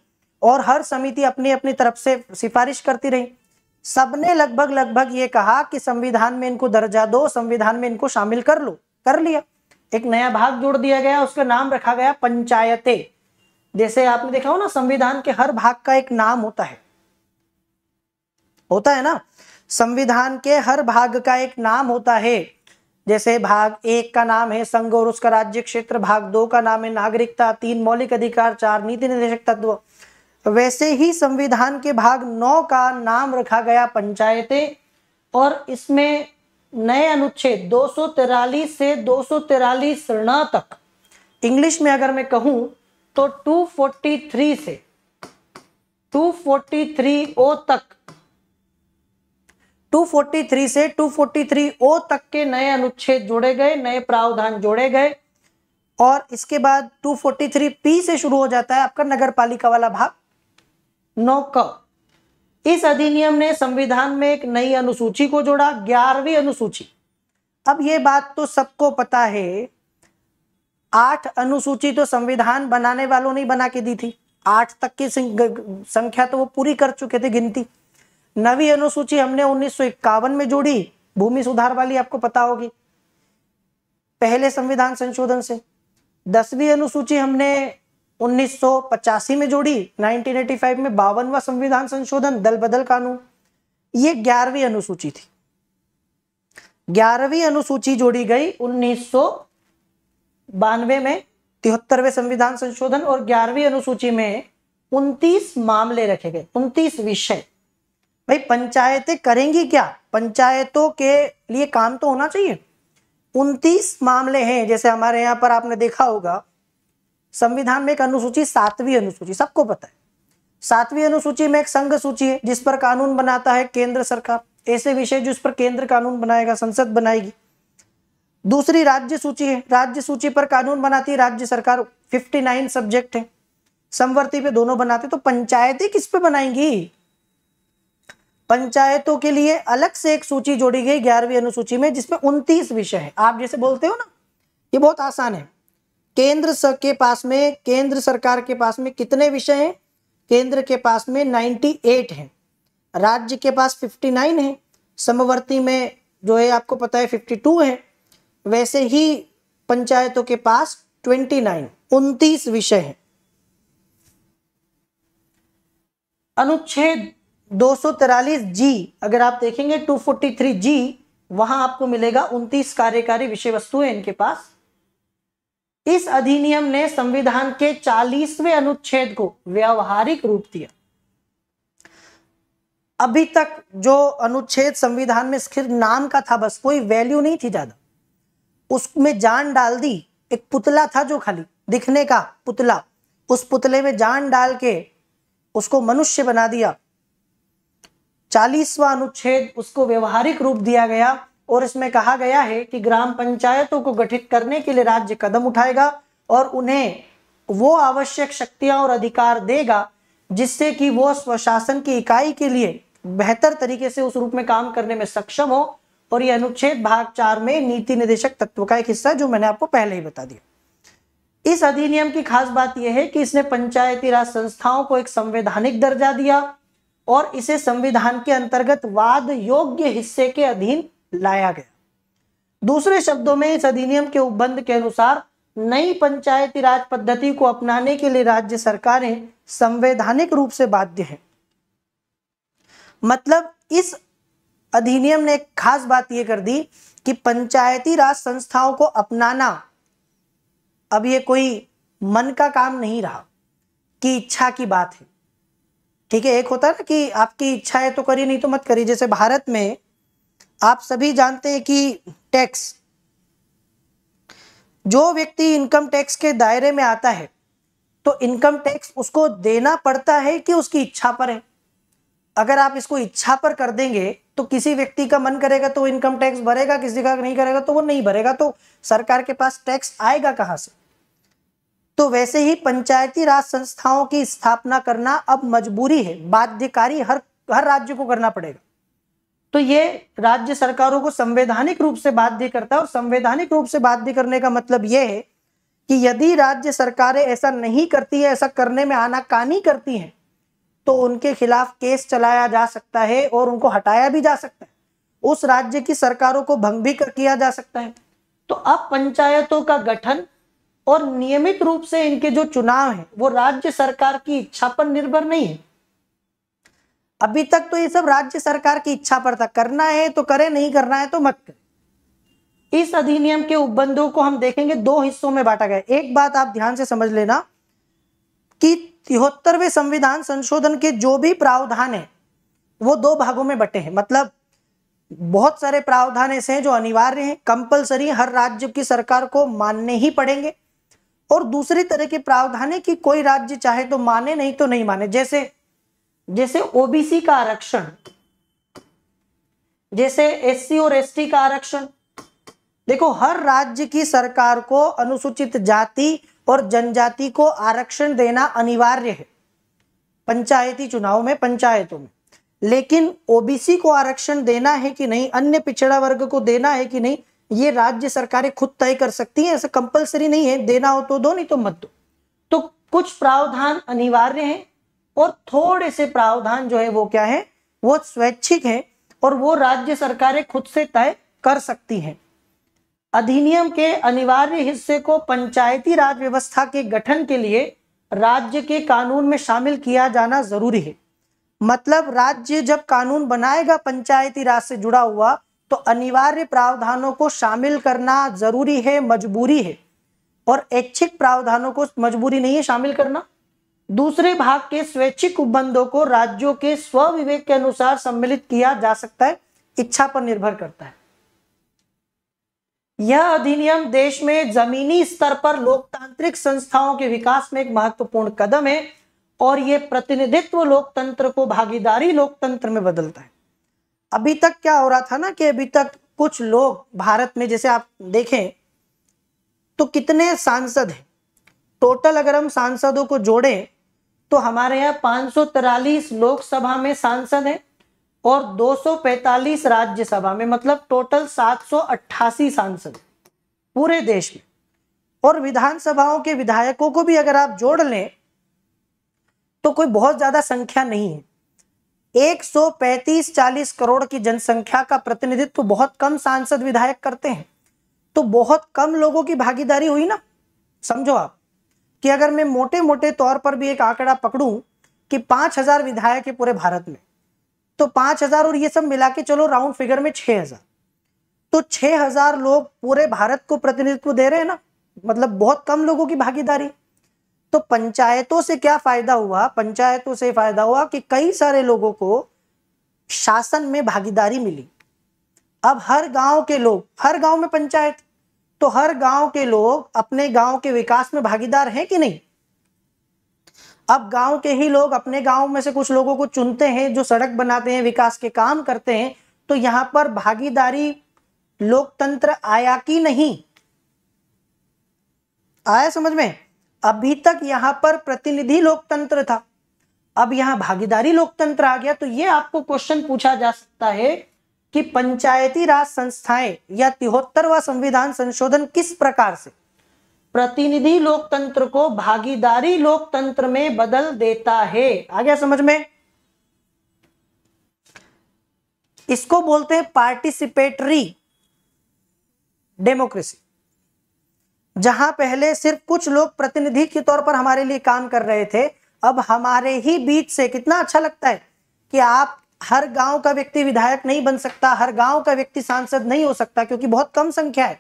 और हर समिति अपनी अपनी तरफ से सिफारिश करती रही सबने लगभग लगभग ये कहा कि संविधान में इनको दर्जा दो संविधान में इनको शामिल कर लो कर लिया एक नया भाग जोड़ दिया गया उसका नाम रखा गया पंचायतें जैसे आपने देखा हो ना संविधान के हर भाग का एक नाम होता है होता है ना संविधान के हर भाग का एक नाम होता है जैसे भाग एक का नाम है संघ और उसका राज्य क्षेत्र भाग दो का नाम है नागरिकता तीन मौलिक अधिकार चार नीति निर्देशक तत्व वैसे ही संविधान के भाग नौ का नाम रखा गया पंचायतें और इसमें नए अनुच्छेद दो से दो सौ तक इंग्लिश में अगर मैं कहूं तो 243 से 243 ओ तक 243 से 243 ओ तक के नए अनुच्छेद जोड़े गए नए प्रावधान जोड़े गए और इसके बाद 243 पी से शुरू हो जाता है आपका नगर पालिका वाला भाग नौ क इस अधिनियम ने संविधान में एक नई अनुसूची को जोड़ा ग्यारहवीं अनुसूची अब ये बात तो सबको पता है आठ अनुसूची तो संविधान बनाने वालों ने बना के दी थी आठ तक की संख्या तो वो पूरी कर चुके थे गिनती नवी अनुसूची हमने उन्नीस में जोड़ी भूमि सुधार वाली आपको पता होगी पहले संविधान संशोधन से दसवीं अनुसूची हमने 1985 में जोड़ी 1985 में बावनवा संविधान संशोधन दल बदल कानून ये ग्यारहवीं अनुसूची थी ग्यारहवीं अनुसूची जोड़ी गई उन्नीस बानवे में तिहत्तरवें संविधान संशोधन और ग्यारहवीं अनुसूची में उन्तीस मामले रखे गए उनतीस विषय भाई पंचायतें करेंगी क्या पंचायतों के लिए काम तो होना चाहिए उनतीस मामले हैं जैसे हमारे यहाँ पर आपने देखा होगा संविधान में एक अनुसूची सातवीं अनुसूची सबको पता है सातवीं अनुसूची में एक संघ सूची है जिस पर कानून बनाता है केंद्र सरकार ऐसे विषय जिस पर केंद्र कानून बनाएगा संसद बनाएगी दूसरी राज्य सूची है राज्य सूची पर कानून बनाती है राज्य सरकार 59 सब्जेक्ट है समवर्ती पे दोनों बनाते तो पंचायतें किस पे बनाएंगी पंचायतों के लिए अलग से एक सूची जोड़ी गई ग्यारहवीं अनुसूची में जिसमें उनतीस विषय है आप जैसे बोलते हो ना ये बहुत आसान है केंद्र सर के पास में केंद्र सरकार के पास में कितने विषय हैं केंद्र के पास में 98 हैं राज्य के पास 59 है समवर्ती में जो है आपको पता है 52 है वैसे ही पंचायतों के पास 29 नाइन उनतीस विषय हैं अनुच्छेद दो जी अगर आप देखेंगे 243 जी वहां आपको मिलेगा उनतीस कार्यकारी विषय है इनके पास इस अधिनियम ने संविधान के 40वें अनुच्छेद को व्यवहारिक रूप दिया अभी तक जो अनुच्छेद संविधान में स्थिर नाम का था बस कोई वैल्यू नहीं थी ज्यादा उसमें जान डाल दी एक पुतला था जो खाली दिखने का पुतला उस पुतले में जान डाल के उसको मनुष्य बना दिया चालीसवा अनुच्छेद उसको व्यवहारिक रूप दिया गया और इसमें कहा गया है कि ग्राम पंचायतों को गठित करने के लिए राज्य कदम उठाएगा और उन्हें वो आवश्यक शक्तियां और अधिकार देगा जिससे कि वो स्वशासन की इकाई के लिए बेहतर तरीके से उस रूप में काम करने में सक्षम हो और यह अनुच्छेद भाग चार में नीति निदेशक तत्व का एक हिस्सा जो मैंने आपको पहले ही बता दिया इस अधिनियम की खास बात यह है कि इसने पंचायती राज संस्थाओं को एक संवैधानिक दर्जा दिया और इसे संविधान के अंतर्गत वाद योग्य हिस्से के अधीन लाया गया दूसरे शब्दों में इस अधिनियम के उपबंध के अनुसार नई पंचायती राज पद्धति को अपनाने के लिए राज्य सरकारें संवैधानिक रूप से बाध्य हैं मतलब इस अधिनियम ने एक खास बात यह कर दी कि पंचायती राज संस्थाओं को अपनाना अब यह कोई मन का काम नहीं रहा कि इच्छा की बात है ठीक है एक होता है ना कि आपकी इच्छा है तो करिए नहीं तो मत करिए जैसे भारत में आप सभी जानते हैं कि टैक्स जो व्यक्ति इनकम टैक्स के दायरे में आता है तो इनकम टैक्स उसको देना पड़ता है कि उसकी इच्छा पर है अगर आप इसको इच्छा पर कर देंगे तो किसी व्यक्ति का मन करेगा तो इनकम टैक्स भरेगा किसी का नहीं करेगा तो वो नहीं भरेगा तो सरकार के पास टैक्स आएगा कहाँ से तो वैसे ही पंचायती राज संस्थाओं की स्थापना करना अब मजबूरी है बाध्यकारी हर हर राज्य को करना पड़ेगा तो ये राज्य सरकारों को संवैधानिक रूप से बाध्य करता है और संवैधानिक रूप से बाध्य करने का मतलब यह है कि यदि राज्य सरकारें ऐसा नहीं करती है ऐसा करने में आनाकानी करती हैं तो उनके खिलाफ केस चलाया जा सकता है और उनको हटाया भी जा सकता है उस राज्य की सरकारों को भंग भी किया जा सकता है तो अब पंचायतों का गठन और नियमित रूप से इनके जो चुनाव है वो राज्य सरकार की इच्छा पर निर्भर नहीं है अभी तक तो ये सब राज्य सरकार की इच्छा पर था करना है तो करे नहीं करना है तो मत करें इस अधिनियम के उपबंधों को हम देखेंगे दो हिस्सों में बांटा गया एक बात आप ध्यान से समझ लेना कि तिहत्तरवें संविधान संशोधन के जो भी प्रावधान है वो दो भागों में बटे हैं मतलब बहुत सारे प्रावधान ऐसे हैं जो अनिवार्य हैं कंपलसरी हर राज्य की सरकार को मानने ही पड़ेंगे और दूसरी तरह के प्रावधान है कि कोई राज्य चाहे तो माने नहीं तो नहीं माने जैसे जैसे ओबीसी का आरक्षण जैसे एससी और एसटी का आरक्षण देखो हर राज्य की सरकार को अनुसूचित जाति और जनजाति को आरक्षण देना अनिवार्य है पंचायती चुनाव में पंचायतों में लेकिन ओबीसी को आरक्षण देना है कि नहीं अन्य पिछड़ा वर्ग को देना है कि नहीं ये राज्य सरकारें खुद तय कर सकती हैं ऐसा कंपलसरी नहीं है देना हो तो दो नहीं तो मत दो तो कुछ प्रावधान अनिवार्य हैं और थोड़े से प्रावधान जो है वो क्या है वो स्वैच्छिक है और वो राज्य सरकारें खुद से तय कर सकती हैं अधिनियम के अनिवार्य हिस्से को पंचायती राज व्यवस्था के गठन के लिए राज्य के कानून में शामिल किया जाना जरूरी है मतलब राज्य जब कानून बनाएगा पंचायती राज से जुड़ा हुआ तो अनिवार्य प्रावधानों को शामिल करना जरूरी है मजबूरी है और ऐच्छिक प्रावधानों को मजबूरी नहीं है शामिल करना दूसरे भाग के स्वैच्छिक उपबंधों को राज्यों के स्व विवेक के अनुसार सम्मिलित किया जा सकता है इच्छा पर निर्भर करता है यह अधिनियम देश में जमीनी स्तर पर लोकतांत्रिक संस्थाओं के विकास में एक महत्वपूर्ण कदम है और यह प्रतिनिधित्व लोकतंत्र को भागीदारी लोकतंत्र में बदलता है अभी तक क्या हो रहा था ना कि अभी तक कुछ लोग भारत में जैसे आप देखें तो कितने सांसद हैं टोटल अगर हम सांसदों को जोड़ें तो हमारे यहाँ पांच लोकसभा में सांसद हैं और 245 राज्यसभा में मतलब टोटल 788 सांसद पूरे देश में और विधानसभाओं के विधायकों को भी अगर आप जोड़ लें तो कोई बहुत ज्यादा संख्या नहीं है 135-40 करोड़ की जनसंख्या का प्रतिनिधित्व बहुत कम सांसद विधायक करते हैं तो बहुत कम लोगों की भागीदारी हुई ना समझो आप कि अगर मैं मोटे मोटे तौर पर भी एक आंकड़ा पकड़ू कि पांच हजार विधायक है पूरे भारत में तो पांच हजार और ये सब मिला के चलो राउंड फिगर में छह हजार तो छह हजार लोग पूरे भारत को प्रतिनिधित्व दे रहे हैं ना मतलब बहुत कम लोगों की भागीदारी तो पंचायतों से क्या फायदा हुआ पंचायतों से फायदा हुआ कि कई सारे लोगों को शासन में भागीदारी मिली अब हर गांव के लोग हर गांव में पंचायत तो हर गांव के लोग अपने गांव के विकास में भागीदार हैं कि नहीं अब गांव के ही लोग अपने गांव में से कुछ लोगों को चुनते हैं जो सड़क बनाते हैं विकास के काम करते हैं तो यहां पर भागीदारी लोकतंत्र आया कि नहीं आया समझ में अभी तक यहां पर प्रतिनिधि लोकतंत्र था अब यहां भागीदारी लोकतंत्र आ गया तो यह आपको क्वेश्चन पूछा जा सकता है कि पंचायती राज संस्थाएं या तिहत्तरवा संविधान संशोधन किस प्रकार से प्रतिनिधि लोकतंत्र को भागीदारी लोकतंत्र में बदल देता है आ गया समझ में इसको बोलते हैं पार्टिसिपेटरी डेमोक्रेसी जहां पहले सिर्फ कुछ लोग प्रतिनिधि के तौर पर हमारे लिए काम कर रहे थे अब हमारे ही बीच से कितना अच्छा लगता है कि आप हर गांव का व्यक्ति विधायक नहीं बन सकता हर गांव का व्यक्ति सांसद नहीं हो सकता क्योंकि बहुत कम संख्या है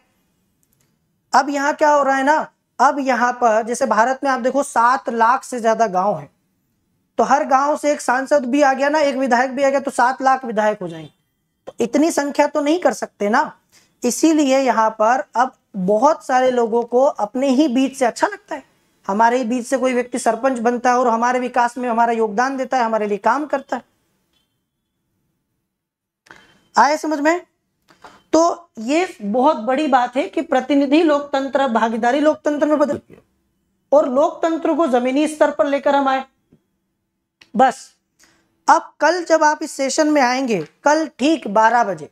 अब यहां क्या हो रहा है ना अब यहां पर जैसे भारत में आप देखो सात लाख से ज्यादा गांव है तो हर गांव से एक सांसद भी आ गया ना एक विधायक भी आ गया तो सात लाख विधायक हो जाएंगे तो इतनी संख्या तो नहीं कर सकते ना इसीलिए यहाँ पर अब बहुत सारे लोगों को अपने ही बीच से अच्छा लगता है हमारे ही बीच से कोई व्यक्ति सरपंच बनता है और हमारे विकास में हमारा योगदान देता है हमारे लिए काम करता है आए समझ में तो ये बहुत बड़ी बात है कि प्रतिनिधि लोकतंत्र भागीदारी लोकतंत्र में बदल और लोकतंत्र को जमीनी स्तर पर लेकर हम आए बस अब कल जब आप इस सेशन में आएंगे कल ठीक 12 बजे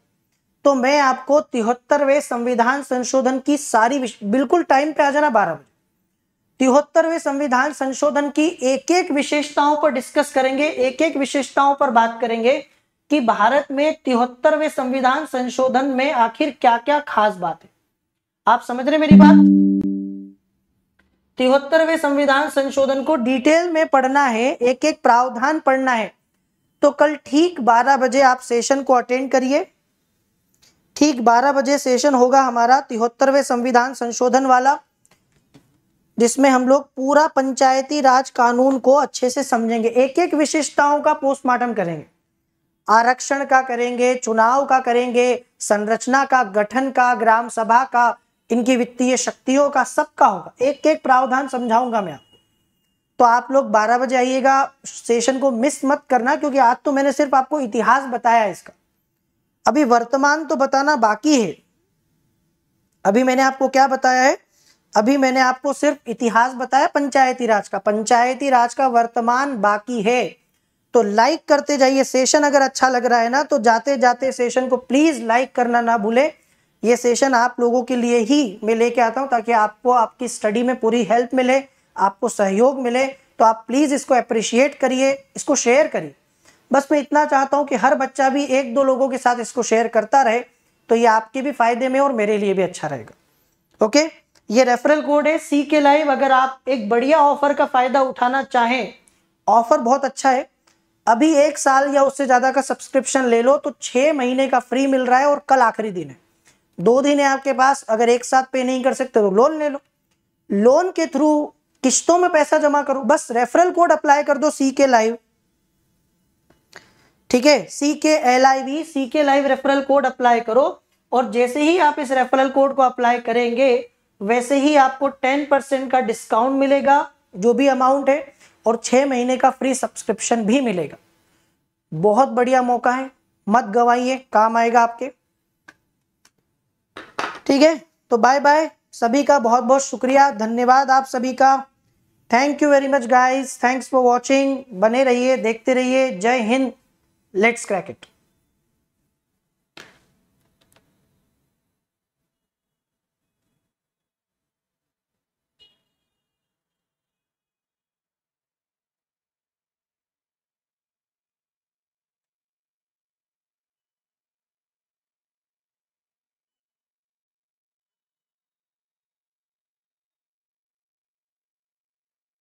तो मैं आपको तिहत्तरवें संविधान संशोधन की सारी बिल्कुल टाइम पे आ जाना बारह बजे तिहत्तरवें संविधान संशोधन की एक एक विशेषताओं पर डिस्कस करेंगे एक एक विशेषताओं पर बात करेंगे कि भारत में तिहत्तरवे संविधान संशोधन में आखिर क्या क्या खास बात है आप समझ रहे मेरी बात तिहत्तरवे संविधान संशोधन को डिटेल में पढ़ना है एक एक प्रावधान पढ़ना है तो कल ठीक 12 बजे आप सेशन को अटेंड करिए ठीक 12 बजे सेशन होगा हमारा तिहत्तरवे संविधान संशोधन वाला जिसमें हम लोग पूरा पंचायती राज कानून को अच्छे से समझेंगे एक एक विशेषताओं का पोस्टमार्टम करेंगे आरक्षण का करेंगे चुनाव का करेंगे संरचना का गठन का ग्राम सभा का इनकी वित्तीय शक्तियों का सबका होगा एक एक प्रावधान समझाऊंगा मैं आपको तो आप लोग 12 बजे आइएगा सेशन को मिस मत करना क्योंकि आज तो मैंने सिर्फ आपको इतिहास बताया इसका अभी वर्तमान तो बताना बाकी है अभी मैंने आपको क्या बताया है अभी मैंने आपको सिर्फ इतिहास बताया पंचायती राज का पंचायती राज का वर्तमान बाकी है तो लाइक करते जाइए सेशन अगर अच्छा लग रहा है ना तो जाते जाते सेशन को प्लीज लाइक करना ना भूले ये सेशन आप लोगों के लिए ही मैं लेके आता हूँ ताकि आपको आपकी स्टडी में पूरी हेल्प मिले आपको सहयोग मिले तो आप प्लीज़ इसको अप्रिशिएट करिए इसको शेयर करिए बस मैं इतना चाहता हूँ कि हर बच्चा भी एक दो लोगों के साथ इसको शेयर करता रहे तो ये आपके भी फायदे में और मेरे लिए भी अच्छा रहेगा ओके ये रेफरल कोड है सी के लाइव अगर आप एक बढ़िया ऑफर का फ़ायदा उठाना चाहें ऑफर बहुत अच्छा है अभी एक साल या उससे ज़्यादा का सब्सक्रिप्शन ले लो तो छह महीने का फ्री मिल रहा है और कल आखिरी दिन है दो दिन है आपके पास अगर एक साथ पे नहीं कर सकते तो लोन ले लो लोन के थ्रू किश्तों में पैसा जमा करो बस रेफरल कोड अप्लाई कर दो सी के लाइव ठीक है सी के एल आई वी सी के लाइव रेफरल कोड अप्लाई करो और जैसे ही आप इस रेफरल कोड को अप्लाई करेंगे वैसे ही आपको टेन परसेंट का डिस्काउंट मिलेगा जो भी अमाउंट है और छह महीने का फ्री सब्सक्रिप्शन भी मिलेगा बहुत बढ़िया मौका है मत गवाइए काम आएगा आपके ठीक है तो बाय बाय सभी का बहुत बहुत शुक्रिया धन्यवाद आप सभी का thank you very much guys thanks for watching बने रहिए देखते रहिए जय हिंद लेट्स क्रैक इट